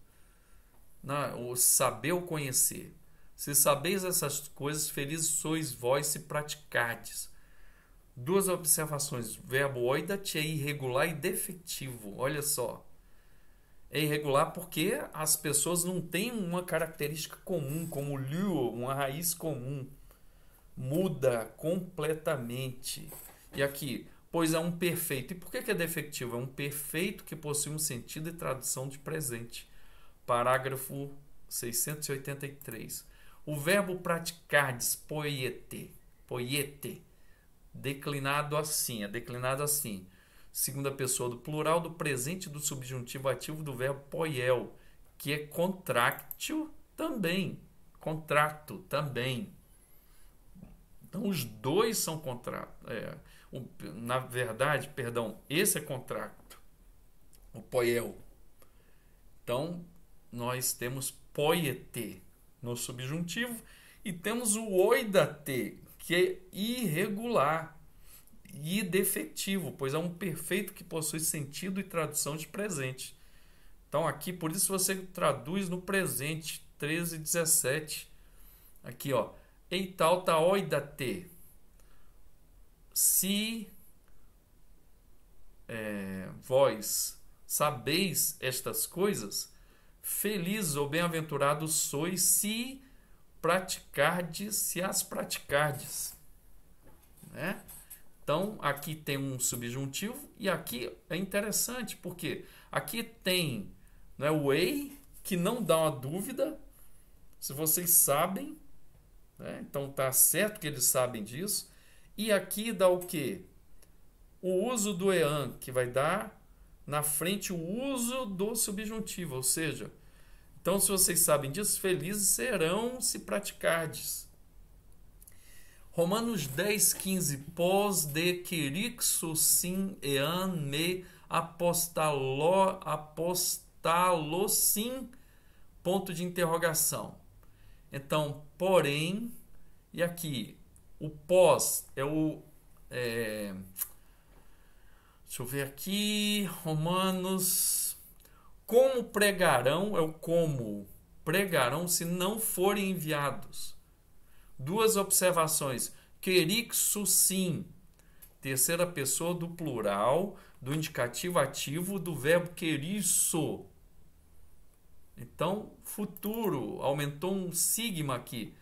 Não, o saber ou conhecer. Se sabeis essas coisas, felizes sois vós se praticardes. Duas observações. Verbo oidat é irregular e defectivo. Olha só. É irregular porque as pessoas não têm uma característica comum, como liu, uma raiz comum. Muda completamente. E aqui, pois é um perfeito. E por que, é defectivo? É um perfeito que possui um sentido e tradução de presente. Parágrafo 683. O verbo praticar diz poiete, poiete, declinado assim, é declinado assim. Segunda pessoa do plural do presente do subjuntivo ativo do verbo poiel, que é contractio também, contrato também. Então os dois são contrato. É, o, na verdade, perdão, esse é contrato, o poiel. Então, nós temos poiete no subjuntivo e temos o oidate, que é irregular e defetivo, pois é um perfeito que possui sentido e tradução de presente. Então, aqui, por isso você traduz no presente, 13 e 17. Aqui, ó. Eital tá, oidate se é, vós sabeis estas coisas, felizes ou bem-aventurados sois se praticardes, se as praticardes. Né? Então, aqui tem um subjuntivo e aqui é interessante, porque aqui tem né, o ei, que não dá uma dúvida, se vocês sabem, né? então está certo que eles sabem disso, e aqui dá o que? O uso do EAN, que vai dar na frente o uso do subjuntivo, ou seja, então se vocês sabem disso, felizes serão se praticardes. Romanos 10, 15. Pós de querixo sim ean me apostalo, apostalo sim, ponto de interrogação. Então, porém, e aqui, o pós é o. É, deixa eu ver aqui. Romanos. Como pregarão, é o como pregarão se não forem enviados. Duas observações. Querixo sim. Terceira pessoa do plural, do indicativo ativo, do verbo queriço. Então, futuro. Aumentou um sigma aqui.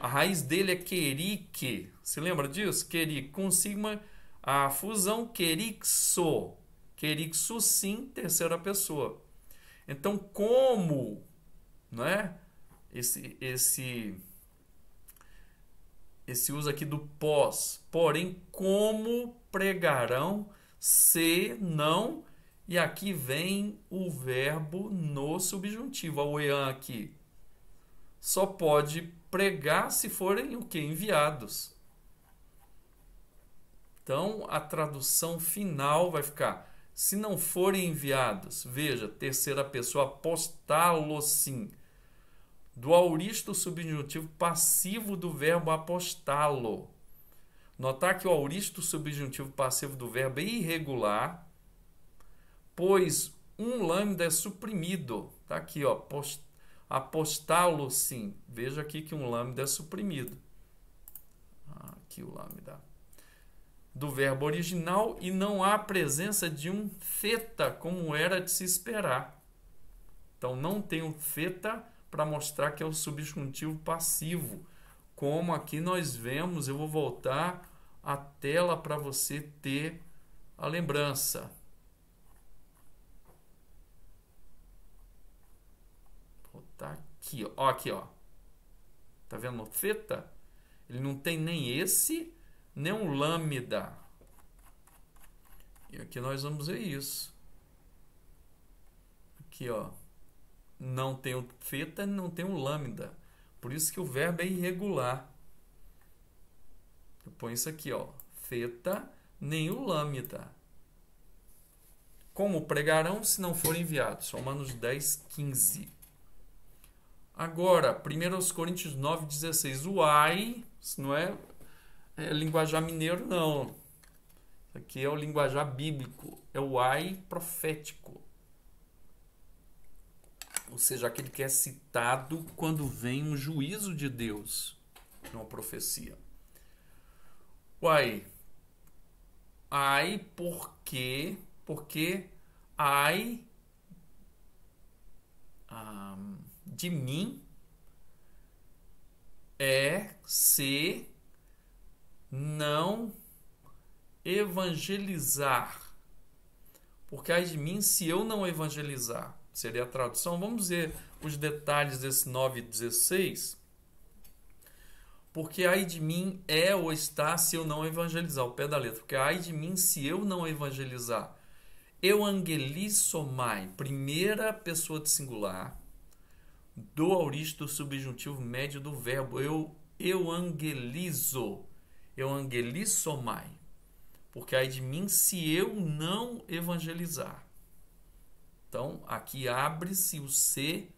A raiz dele é querique. Se lembra disso? Querique com sigma, a fusão querixo. Querixo sim, terceira pessoa. Então, como, né? Esse esse esse uso aqui do pós. Porém, como pregarão se não e aqui vem o verbo no subjuntivo, a oean aqui. Só pode pregar se forem o que enviados. Então a tradução final vai ficar se não forem enviados. Veja, terceira pessoa apostá sim. Do auristo subjuntivo passivo do verbo apostá-lo. Notar que o auristo subjuntivo passivo do verbo é irregular, pois um lambda é suprimido. Está aqui, ó, post Apostá-lo, sim. Veja aqui que um lambda é suprimido. Aqui o lambda. Do verbo original e não há presença de um theta, como era de se esperar. Então não tem um theta para mostrar que é o subjuntivo passivo. Como aqui nós vemos, eu vou voltar a tela para você ter a lembrança. Tá aqui, ó, aqui, ó. Tá vendo feta? Ele não tem nem esse, nem um lambda. E aqui nós vamos ver isso. Aqui, ó. Não tem o feta, não tem o lambda. Por isso que o verbo é irregular. Eu ponho isso aqui, ó. Feta, nem o lambda. Como pregarão se não forem enviados Somando os 10, 15. Agora, 1 Coríntios 9, 16. O ai, isso não é, é linguajar mineiro, não. Isso aqui é o linguajar bíblico. É o ai profético. Ou seja, aquele que é citado quando vem um juízo de Deus, uma profecia. ai Ai, por quê? Porque ai. Um, ah, de mim é se não evangelizar. Porque ai de mim se eu não evangelizar. Seria a tradução. Vamos ver os detalhes desse 9 e 16. Porque ai de mim é ou está se eu não evangelizar. O pé da letra. Porque ai de mim se eu não evangelizar. eu Evangelisomai, primeira pessoa de singular, do auristo subjuntivo médio do verbo. Eu eu angelizo evangelizo, mai porque aí de mim se eu não evangelizar. Então, aqui abre-se o ser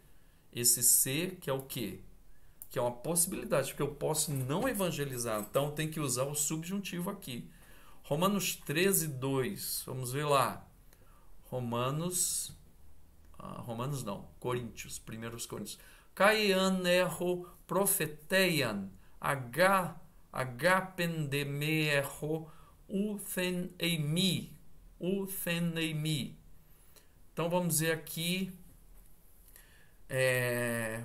esse ser que é o quê? Que é uma possibilidade, porque eu posso não evangelizar, então tem que usar o subjuntivo aqui. Romanos 13, 2, vamos ver lá. Romanos ah, Romanos não, Coríntios, primeiros Coríntios. Caian erro profeteian, aga, agapendeme erro uthen eimi, uthen eimi. Então vamos ver aqui, é,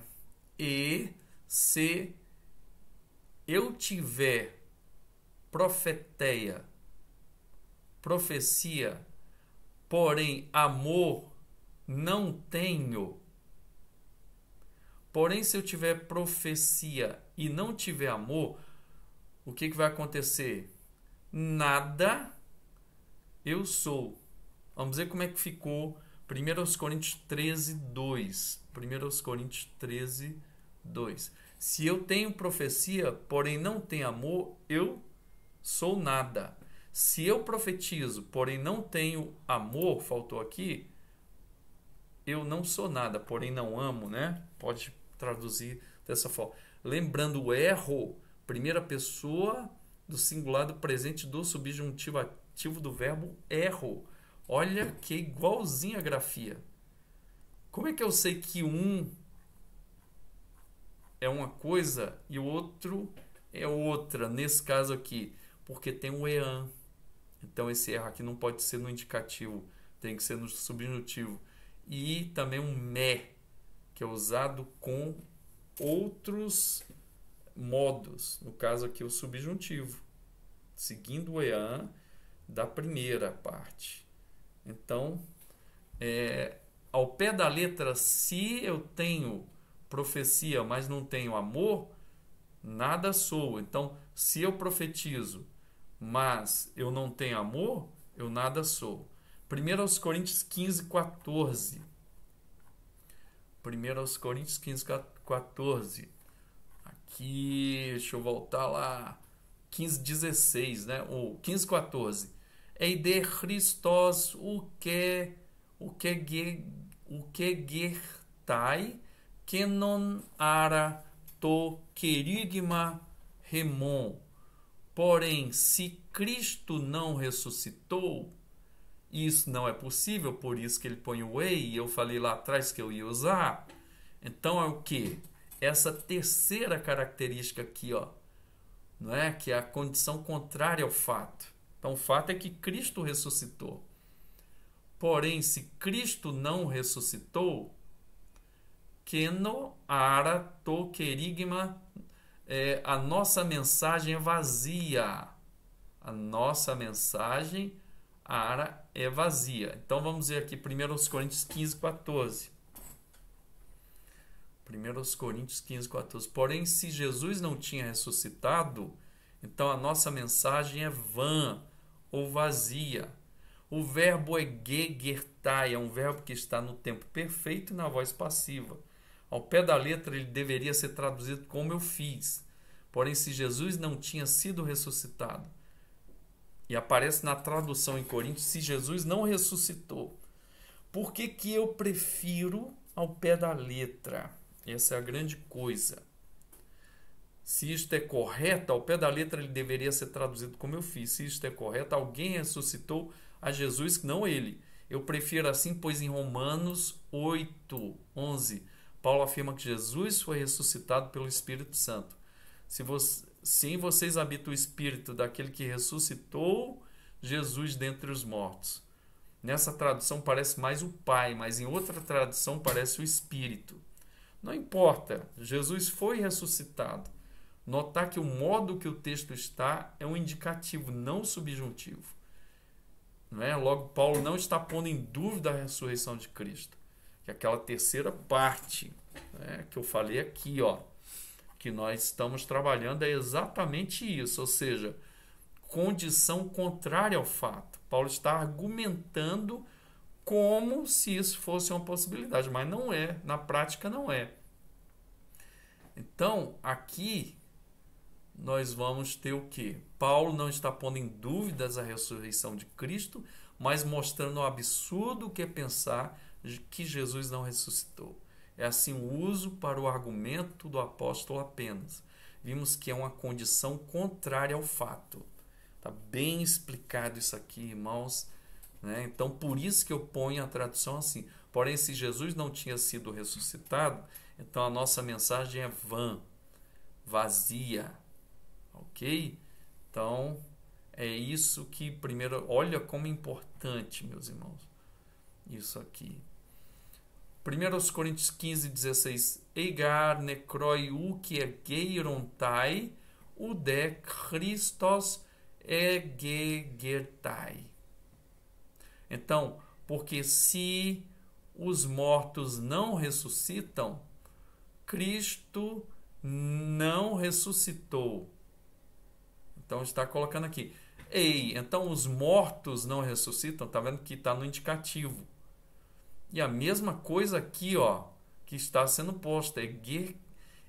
e se eu tiver profeteia, profecia, porém amor não tenho. Porém, se eu tiver profecia e não tiver amor, o que, que vai acontecer? Nada eu sou. Vamos ver como é que ficou 1 Coríntios 13, 2. 1 Coríntios 13, 2. Se eu tenho profecia, porém não tenho amor, eu sou nada. Se eu profetizo, porém não tenho amor, faltou aqui, eu não sou nada, porém não amo, né? Pode traduzir dessa forma. Lembrando o erro, primeira pessoa do singular do presente do subjuntivo ativo do verbo erro. Olha que igualzinha a grafia. Como é que eu sei que um é uma coisa e o outro é outra, nesse caso aqui? Porque tem o EAN. Então esse erro aqui não pode ser no indicativo, tem que ser no subjuntivo e também um me, que é usado com outros modos, no caso aqui o subjuntivo, seguindo o EAN da primeira parte. Então, é, ao pé da letra, se eu tenho profecia, mas não tenho amor, nada sou. Então, se eu profetizo, mas eu não tenho amor, eu nada sou. 1 aos Coríntios 15, 14. 1 aos Coríntios 15, 14. Aqui, deixa eu voltar lá. 15, 16, né? Ou 15, 14. E de Christos o que o que o que gertai que non ara to querigma remon. Porém, se Cristo não ressuscitou, isso não é possível, por isso que ele põe o way, e eu falei lá atrás que eu ia usar. Então é o que? Essa terceira característica aqui, ó, não é? Que é a condição contrária ao fato. Então o fato é que Cristo ressuscitou. Porém, se Cristo não ressuscitou, keno ara to querigma, é, a nossa mensagem é vazia. A nossa mensagem a área é vazia. Então vamos ver aqui 1 Coríntios 15, 14. 1 Coríntios 15, 14. Porém, se Jesus não tinha ressuscitado, então a nossa mensagem é vã ou vazia. O verbo é gegertai, é um verbo que está no tempo perfeito e na voz passiva. Ao pé da letra, ele deveria ser traduzido como eu fiz. Porém, se Jesus não tinha sido ressuscitado, e aparece na tradução em Coríntios: se Jesus não ressuscitou, por que, que eu prefiro ao pé da letra? Essa é a grande coisa. Se isto é correto, ao pé da letra ele deveria ser traduzido como eu fiz. Se isto é correto, alguém ressuscitou a Jesus, não ele. Eu prefiro assim, pois em Romanos 8, 11, Paulo afirma que Jesus foi ressuscitado pelo Espírito Santo. Se você, Sim, vocês habitam o espírito daquele que ressuscitou Jesus dentre os mortos. Nessa tradução parece mais o Pai, mas em outra tradução parece o Espírito. Não importa, Jesus foi ressuscitado. Notar que o modo que o texto está é um indicativo, não subjuntivo. Não é? Logo, Paulo não está pondo em dúvida a ressurreição de Cristo, que é aquela terceira parte né, que eu falei aqui, ó, que nós estamos trabalhando é exatamente isso, ou seja, condição contrária ao fato. Paulo está argumentando como se isso fosse uma possibilidade, mas não é, na prática não é. Então, aqui nós vamos ter o que? Paulo não está pondo em dúvidas a ressurreição de Cristo, mas mostrando o absurdo que é pensar que Jesus não ressuscitou. É assim o uso para o argumento do apóstolo apenas. Vimos que é uma condição contrária ao fato. Está bem explicado isso aqui, irmãos. Né? Então, por isso que eu ponho a tradução assim. Porém, se Jesus não tinha sido ressuscitado, então a nossa mensagem é vã, vazia. Ok? Então, é isso que primeiro. Olha como é importante, meus irmãos, isso aqui. 1 Coríntios 15, 16. Eigar necroi uki ude Christos egegertai. Então, porque se os mortos não ressuscitam, Cristo não ressuscitou. Então está colocando aqui. Ei, então os mortos não ressuscitam? Está vendo que está no indicativo. E a mesma coisa aqui, ó, que está sendo posta, é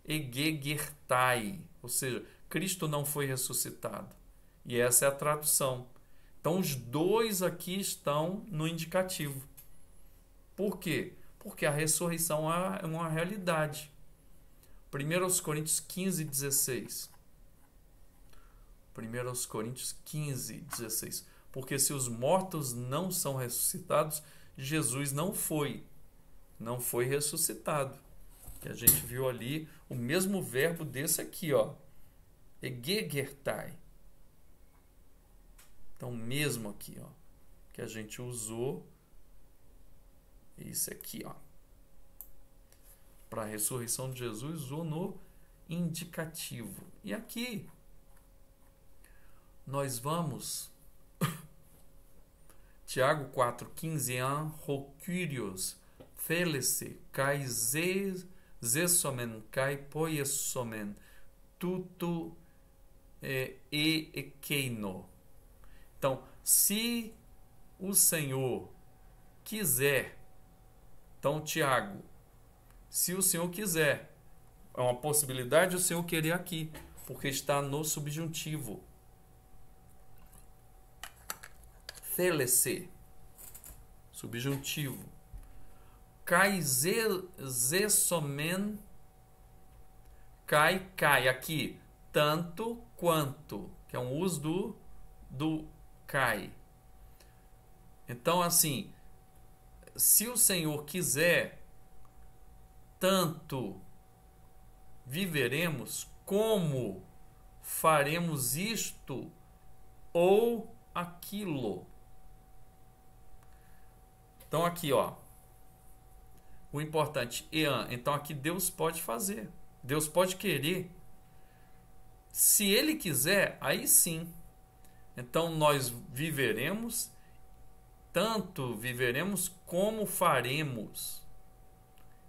egegertai, ou seja, Cristo não foi ressuscitado. E essa é a tradução. Então os dois aqui estão no indicativo. Por quê? Porque a ressurreição é uma é realidade. 1 Coríntios 15, 16. 1 Coríntios 15, 16. Porque se os mortos não são ressuscitados, Jesus não foi, não foi ressuscitado. Que a gente viu ali o mesmo verbo desse aqui, ó. Egegertai. Então, mesmo aqui, ó, que a gente usou isso aqui, ó. Para a ressurreição de Jesus, usou no indicativo. E aqui nós vamos Tiago 4, 15 an, Rocurios, felice, cai zesomen, cai poiesomen, tuto é, e ekeino. Então, se o Senhor quiser, então Tiago, se o Senhor quiser, é uma possibilidade o Senhor querer aqui, porque está no subjuntivo. estabelecer. Subjuntivo. Cai zesomen. Cai, cai. Aqui, tanto quanto. Que é um uso do, do cai. Então, assim, se o Senhor quiser, tanto viveremos como faremos isto ou aquilo. Então aqui, ó. O importante, é, Então aqui Deus pode fazer. Deus pode querer. Se ele quiser, aí sim. Então nós viveremos, tanto viveremos como faremos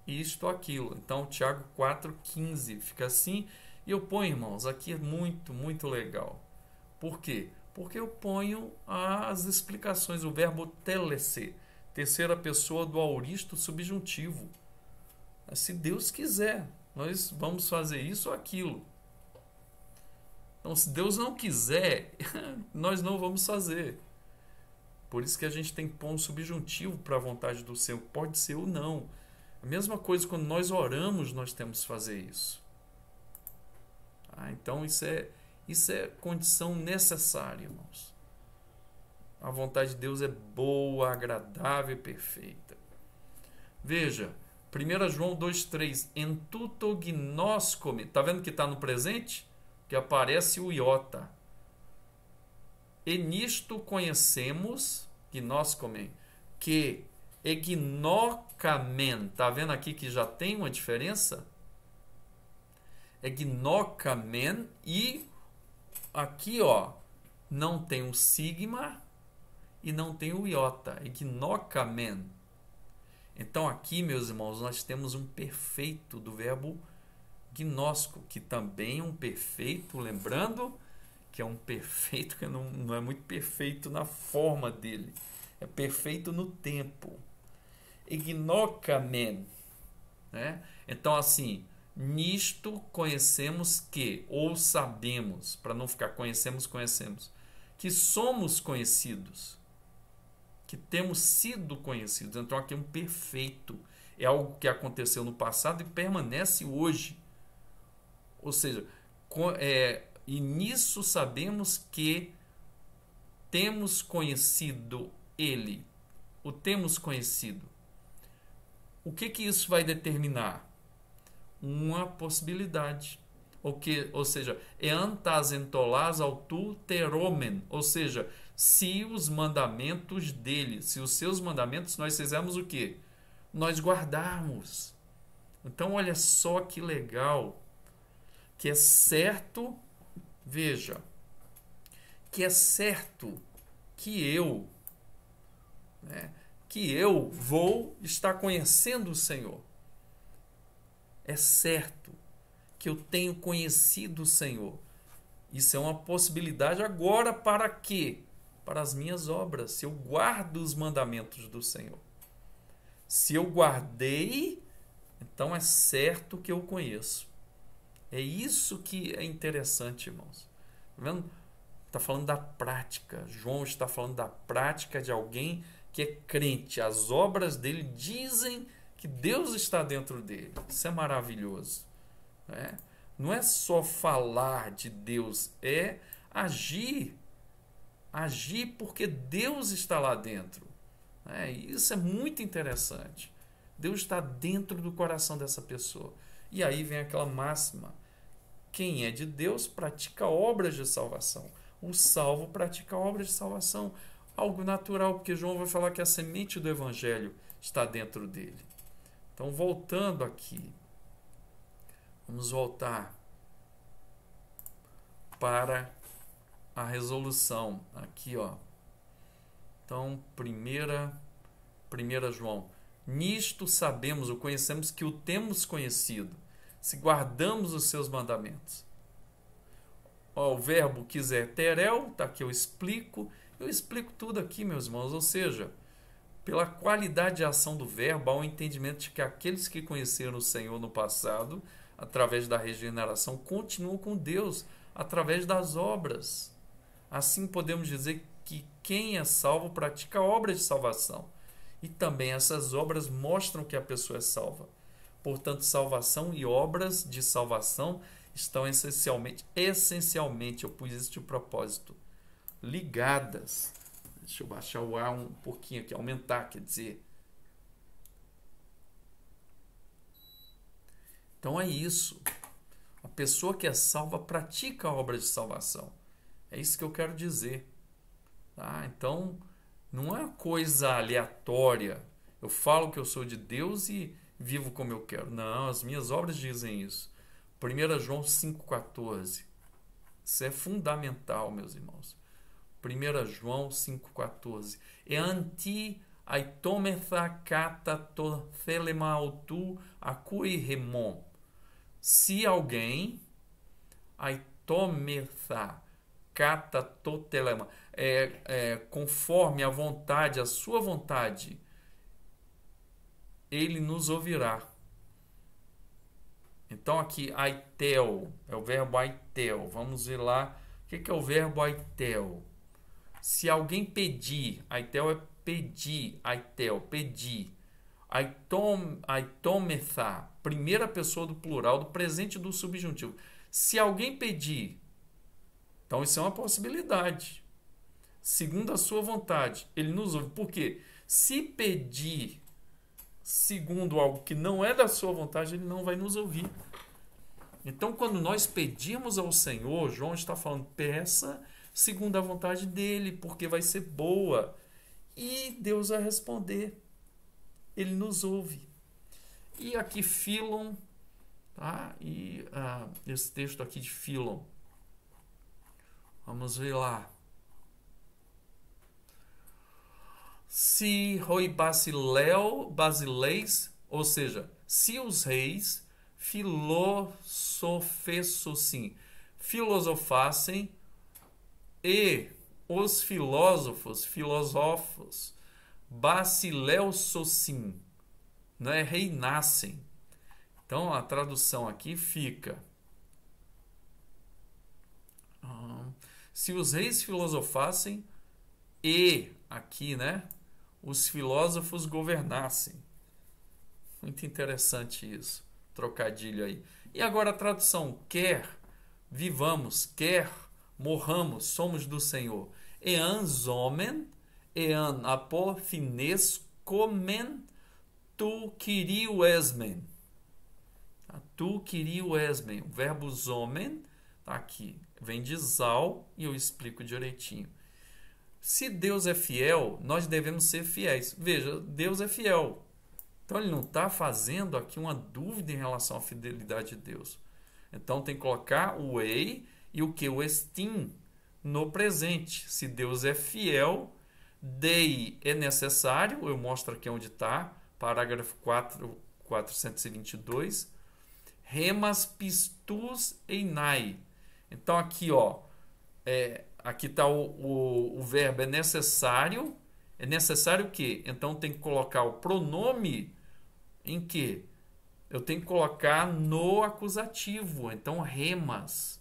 isto aquilo. Então Tiago 4,15 fica assim. E eu ponho, irmãos, aqui é muito, muito legal. Por quê? Porque eu ponho as explicações, o verbo telecer terceira pessoa do auristo subjuntivo. Se Deus quiser, nós vamos fazer isso ou aquilo. Então, se Deus não quiser, nós não vamos fazer. Por isso que a gente tem que pôr um subjuntivo para a vontade do Senhor, pode ser ou não. A mesma coisa quando nós oramos, nós temos que fazer isso. Ah, então isso é, isso é condição necessária, irmãos. A vontade de Deus é boa, agradável e perfeita. Veja, 1 João 2,3. Em tuto gnoscome. Está vendo que está no presente? Que aparece o iota. E nisto conhecemos, gnoscome, que egnocamen. Está vendo aqui que já tem uma diferença? Egnocamen e aqui, ó, não tem um sigma, e não tem o iota, ignocamen. Então aqui, meus irmãos, nós temos um perfeito do verbo gnóstico, que também é um perfeito, lembrando que é um perfeito que não, não é muito perfeito na forma dele, é perfeito no tempo. Ignocamen. Né? Então, assim, nisto conhecemos que, ou sabemos, para não ficar conhecemos, conhecemos, que somos conhecidos que temos sido conhecidos. Então aqui é um perfeito, é algo que aconteceu no passado e permanece hoje. Ou seja, com, é, e nisso sabemos que temos conhecido Ele, o temos conhecido. O que que isso vai determinar? Uma possibilidade. O que, ou seja, é antazentolás autu teromen, ou seja, se os mandamentos dele, se os seus mandamentos nós fizermos o quê? Nós guardarmos. Então olha só que legal, que é certo, veja, que é certo que eu, né, que eu vou estar conhecendo o Senhor. É certo que eu tenho conhecido o Senhor. Isso é uma possibilidade agora para que para as minhas obras, se eu guardo os mandamentos do Senhor. Se eu guardei, então é certo que eu conheço. É isso que é interessante, irmãos. Está vendo? Está falando da prática. João está falando da prática de alguém que é crente. As obras dele dizem que Deus está dentro dele. Isso é maravilhoso. Né? Não é só falar de Deus, é agir agir porque Deus está lá dentro. É, isso é muito interessante. Deus está dentro do coração dessa pessoa. E aí vem aquela máxima: quem é de Deus pratica obras de salvação. O salvo pratica obras de salvação. Algo natural, porque João vai falar que a semente do evangelho está dentro dele. Então, voltando aqui, vamos voltar para a resolução aqui, ó. Então, primeira, primeira João. Nisto sabemos, o conhecemos que o temos conhecido, se guardamos os seus mandamentos. Ó, o verbo quiser terel, é tá aqui eu explico, eu explico tudo aqui, meus irmãos, ou seja, pela qualidade de ação do verbo, há um entendimento de que aqueles que conheceram o Senhor no passado, através da regeneração, continuam com Deus através das obras. Assim podemos dizer que quem é salvo pratica obras de salvação. E também essas obras mostram que a pessoa é salva. Portanto, salvação e obras de salvação estão essencialmente, essencialmente, eu pus isso de propósito, ligadas. Deixa eu baixar o ar um pouquinho aqui, aumentar, quer dizer. Então é isso. A pessoa que é salva pratica a obra de salvação. É isso que eu quero dizer. Tá? Então, não é coisa aleatória. Eu falo que eu sou de Deus e vivo como eu quero. Não, as minhas obras dizem isso. 1 João 5,14. Isso é fundamental, meus irmãos. 1 João 5,14. E anti aitometha kata to thelemautu acui remon. Se alguém aitometha cata totelema, é, é, conforme a vontade, a sua vontade, ele nos ouvirá. Então aqui, aitel, é o verbo aitel. Vamos ver lá, o que, que é o verbo aitel? Se alguém pedir, aitel é pedir, aitel, pedir. Aitom, aitometha, primeira pessoa do plural, do presente do subjuntivo. Se alguém pedir, então isso é uma possibilidade. Segundo a sua vontade, ele nos ouve. Porque se pedir segundo algo que não é da sua vontade, ele não vai nos ouvir. Então, quando nós pedimos ao Senhor, João está falando, peça segundo a vontade dele, porque vai ser boa. E Deus vai responder. Ele nos ouve. E aqui Filon, tá? E ah, esse texto aqui de Filon, Vamos ver lá. Se roi basileu, basileis, ou seja, se os reis sim filosofassem e os filósofos, filósofos, basileusosim, né, reinassem. Então a tradução aqui fica. Ah, se os reis filosofassem e aqui, né, os filósofos governassem. Muito interessante isso, trocadilho aí. E agora a tradução quer vivamos, quer morramos, somos do Senhor. Eans homem, ean apofines comen tu queriu esmen. Tá? Tu queriu esmen, o verbo zomen aqui. Vem de Zal e eu explico direitinho. Se Deus é fiel, nós devemos ser fiéis. Veja, Deus é fiel. Então ele não está fazendo aqui uma dúvida em relação à fidelidade de Deus. Então tem que colocar o ei e o que? O estim no presente. Se Deus é fiel, dei é necessário. Eu mostro aqui onde está, parágrafo 4, 422. Remas pistus einai. Então aqui, ó, é, aqui está o, o, o verbo é necessário. É necessário o quê? Então tem que colocar o pronome em que? Eu tenho que colocar no acusativo. Então remas.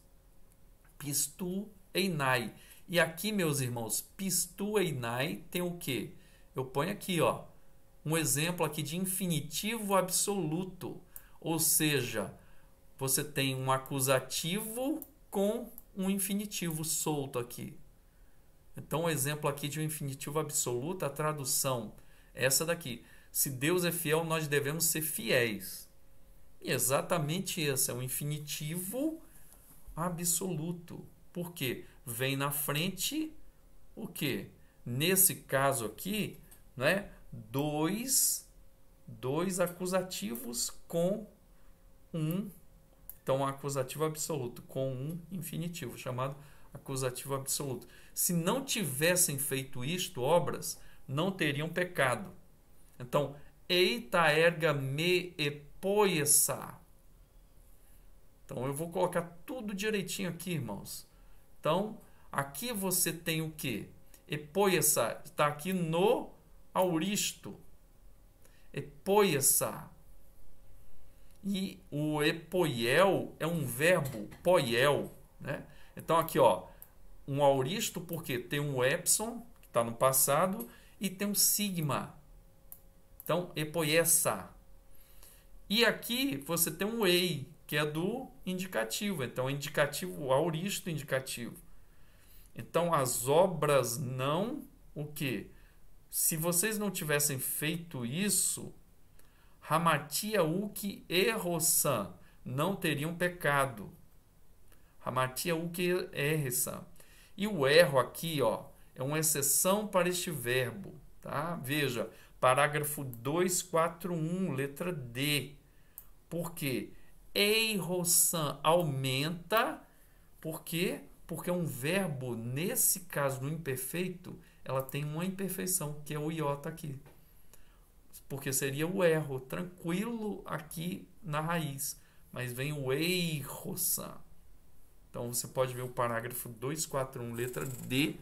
Pistu einai. E aqui, meus irmãos, pistu einai tem o quê? Eu ponho aqui, ó, um exemplo aqui de infinitivo absoluto. Ou seja, você tem um acusativo com um infinitivo solto aqui. Então, um exemplo aqui de um infinitivo absoluto, a tradução é essa daqui. Se Deus é fiel, nós devemos ser fiéis. E exatamente esse é um infinitivo absoluto. Por quê? Vem na frente o quê? Nesse caso aqui, né? Dois, dois acusativos com um então, acusativo absoluto com um infinitivo, chamado acusativo absoluto. Se não tivessem feito isto, obras, não teriam pecado. Então, eita erga me epoiesa. Então, eu vou colocar tudo direitinho aqui, irmãos. Então, aqui você tem o que? Epoiesa está aqui no auristo. Epoiesa. E o epoiel é um verbo, poiel, né? Então aqui, ó, um auristo porque tem um epsilon, que está no passado, e tem um sigma. Então, epoiessa. E aqui você tem um ei, que é do indicativo. Então, indicativo, auristo indicativo. Então, as obras não o que? Se vocês não tivessem feito isso, uki e Rossan não teriam pecado. Hamatiauque erresan. E o erro aqui, ó, é uma exceção para este verbo, tá? Veja, parágrafo 241, letra D. Por quê? Ei Rossan aumenta, por quê? Porque um verbo, nesse caso, no imperfeito, ela tem uma imperfeição, que é o iota aqui porque seria o erro, tranquilo aqui na raiz, mas vem o errosa. Então você pode ver o parágrafo 241, letra D,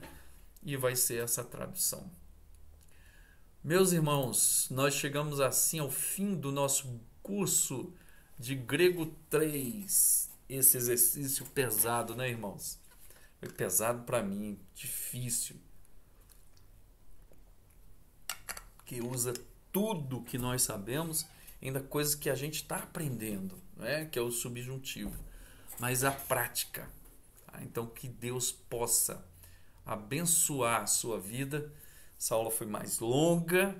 e vai ser essa tradução. Meus irmãos, nós chegamos assim ao fim do nosso curso de grego 3. Esse exercício pesado, né, irmãos? Foi pesado para mim, difícil. Que usa tudo que nós sabemos, ainda coisas que a gente está aprendendo, né? que é o subjuntivo, mas a prática. Tá? Então, que Deus possa abençoar a sua vida. Essa aula foi mais longa,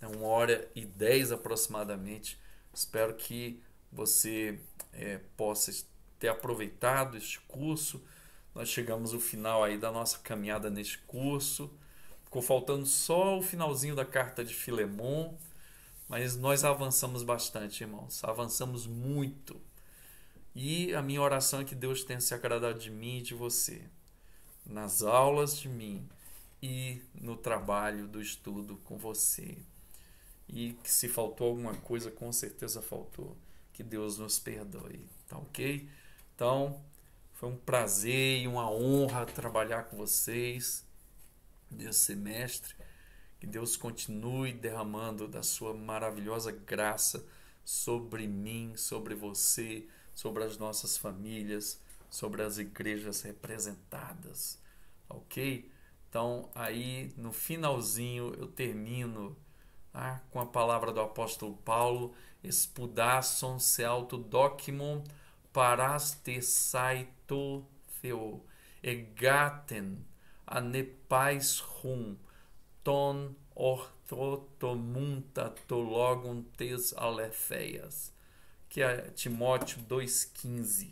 é uma hora e dez aproximadamente. Espero que você é, possa ter aproveitado este curso. Nós chegamos ao final aí da nossa caminhada neste curso. Ficou faltando só o finalzinho da carta de Filemon, mas nós avançamos bastante, irmãos. Avançamos muito. E a minha oração é que Deus tenha se agradado de mim e de você, nas aulas de mim e no trabalho do estudo com você. E que se faltou alguma coisa, com certeza faltou. Que Deus nos perdoe, tá ok? Então, foi um prazer e uma honra trabalhar com vocês nesse semestre. Que Deus continue derramando da sua maravilhosa graça sobre mim, sobre você, sobre as nossas famílias, sobre as igrejas representadas. Ok? Então, aí no finalzinho eu termino ah, com a palavra do apóstolo Paulo: Espudasson se auto paraste parastesai theo egaten a nepais rum, ton orthotomunta tologum tes aletheias, que é Timóteo 2,15,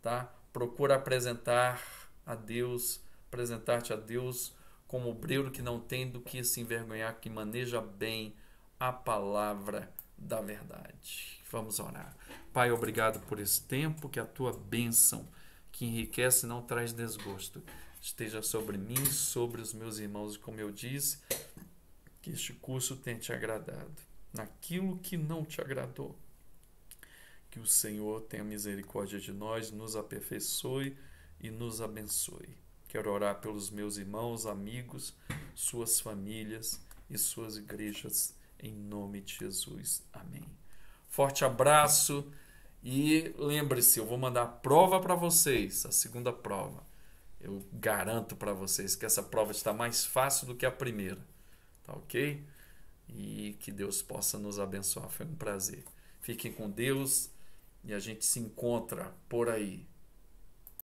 tá? Procura apresentar a Deus, apresentar-te a Deus como obreiro que não tem do que se envergonhar, que maneja bem a palavra da verdade. Vamos orar. Pai, obrigado por esse tempo, que a tua bênção que enriquece não traz desgosto esteja sobre mim, sobre os meus irmãos, e como eu disse, que este curso tenha te agradado. Naquilo que não te agradou, que o Senhor tenha misericórdia de nós, nos aperfeiçoe e nos abençoe. Quero orar pelos meus irmãos, amigos, suas famílias e suas igrejas, em nome de Jesus. Amém. Forte abraço e lembre-se, eu vou mandar a prova para vocês, a segunda prova. Eu garanto para vocês que essa prova está mais fácil do que a primeira, tá ok? E que Deus possa nos abençoar. Foi um prazer. Fiquem com Deus e a gente se encontra por aí.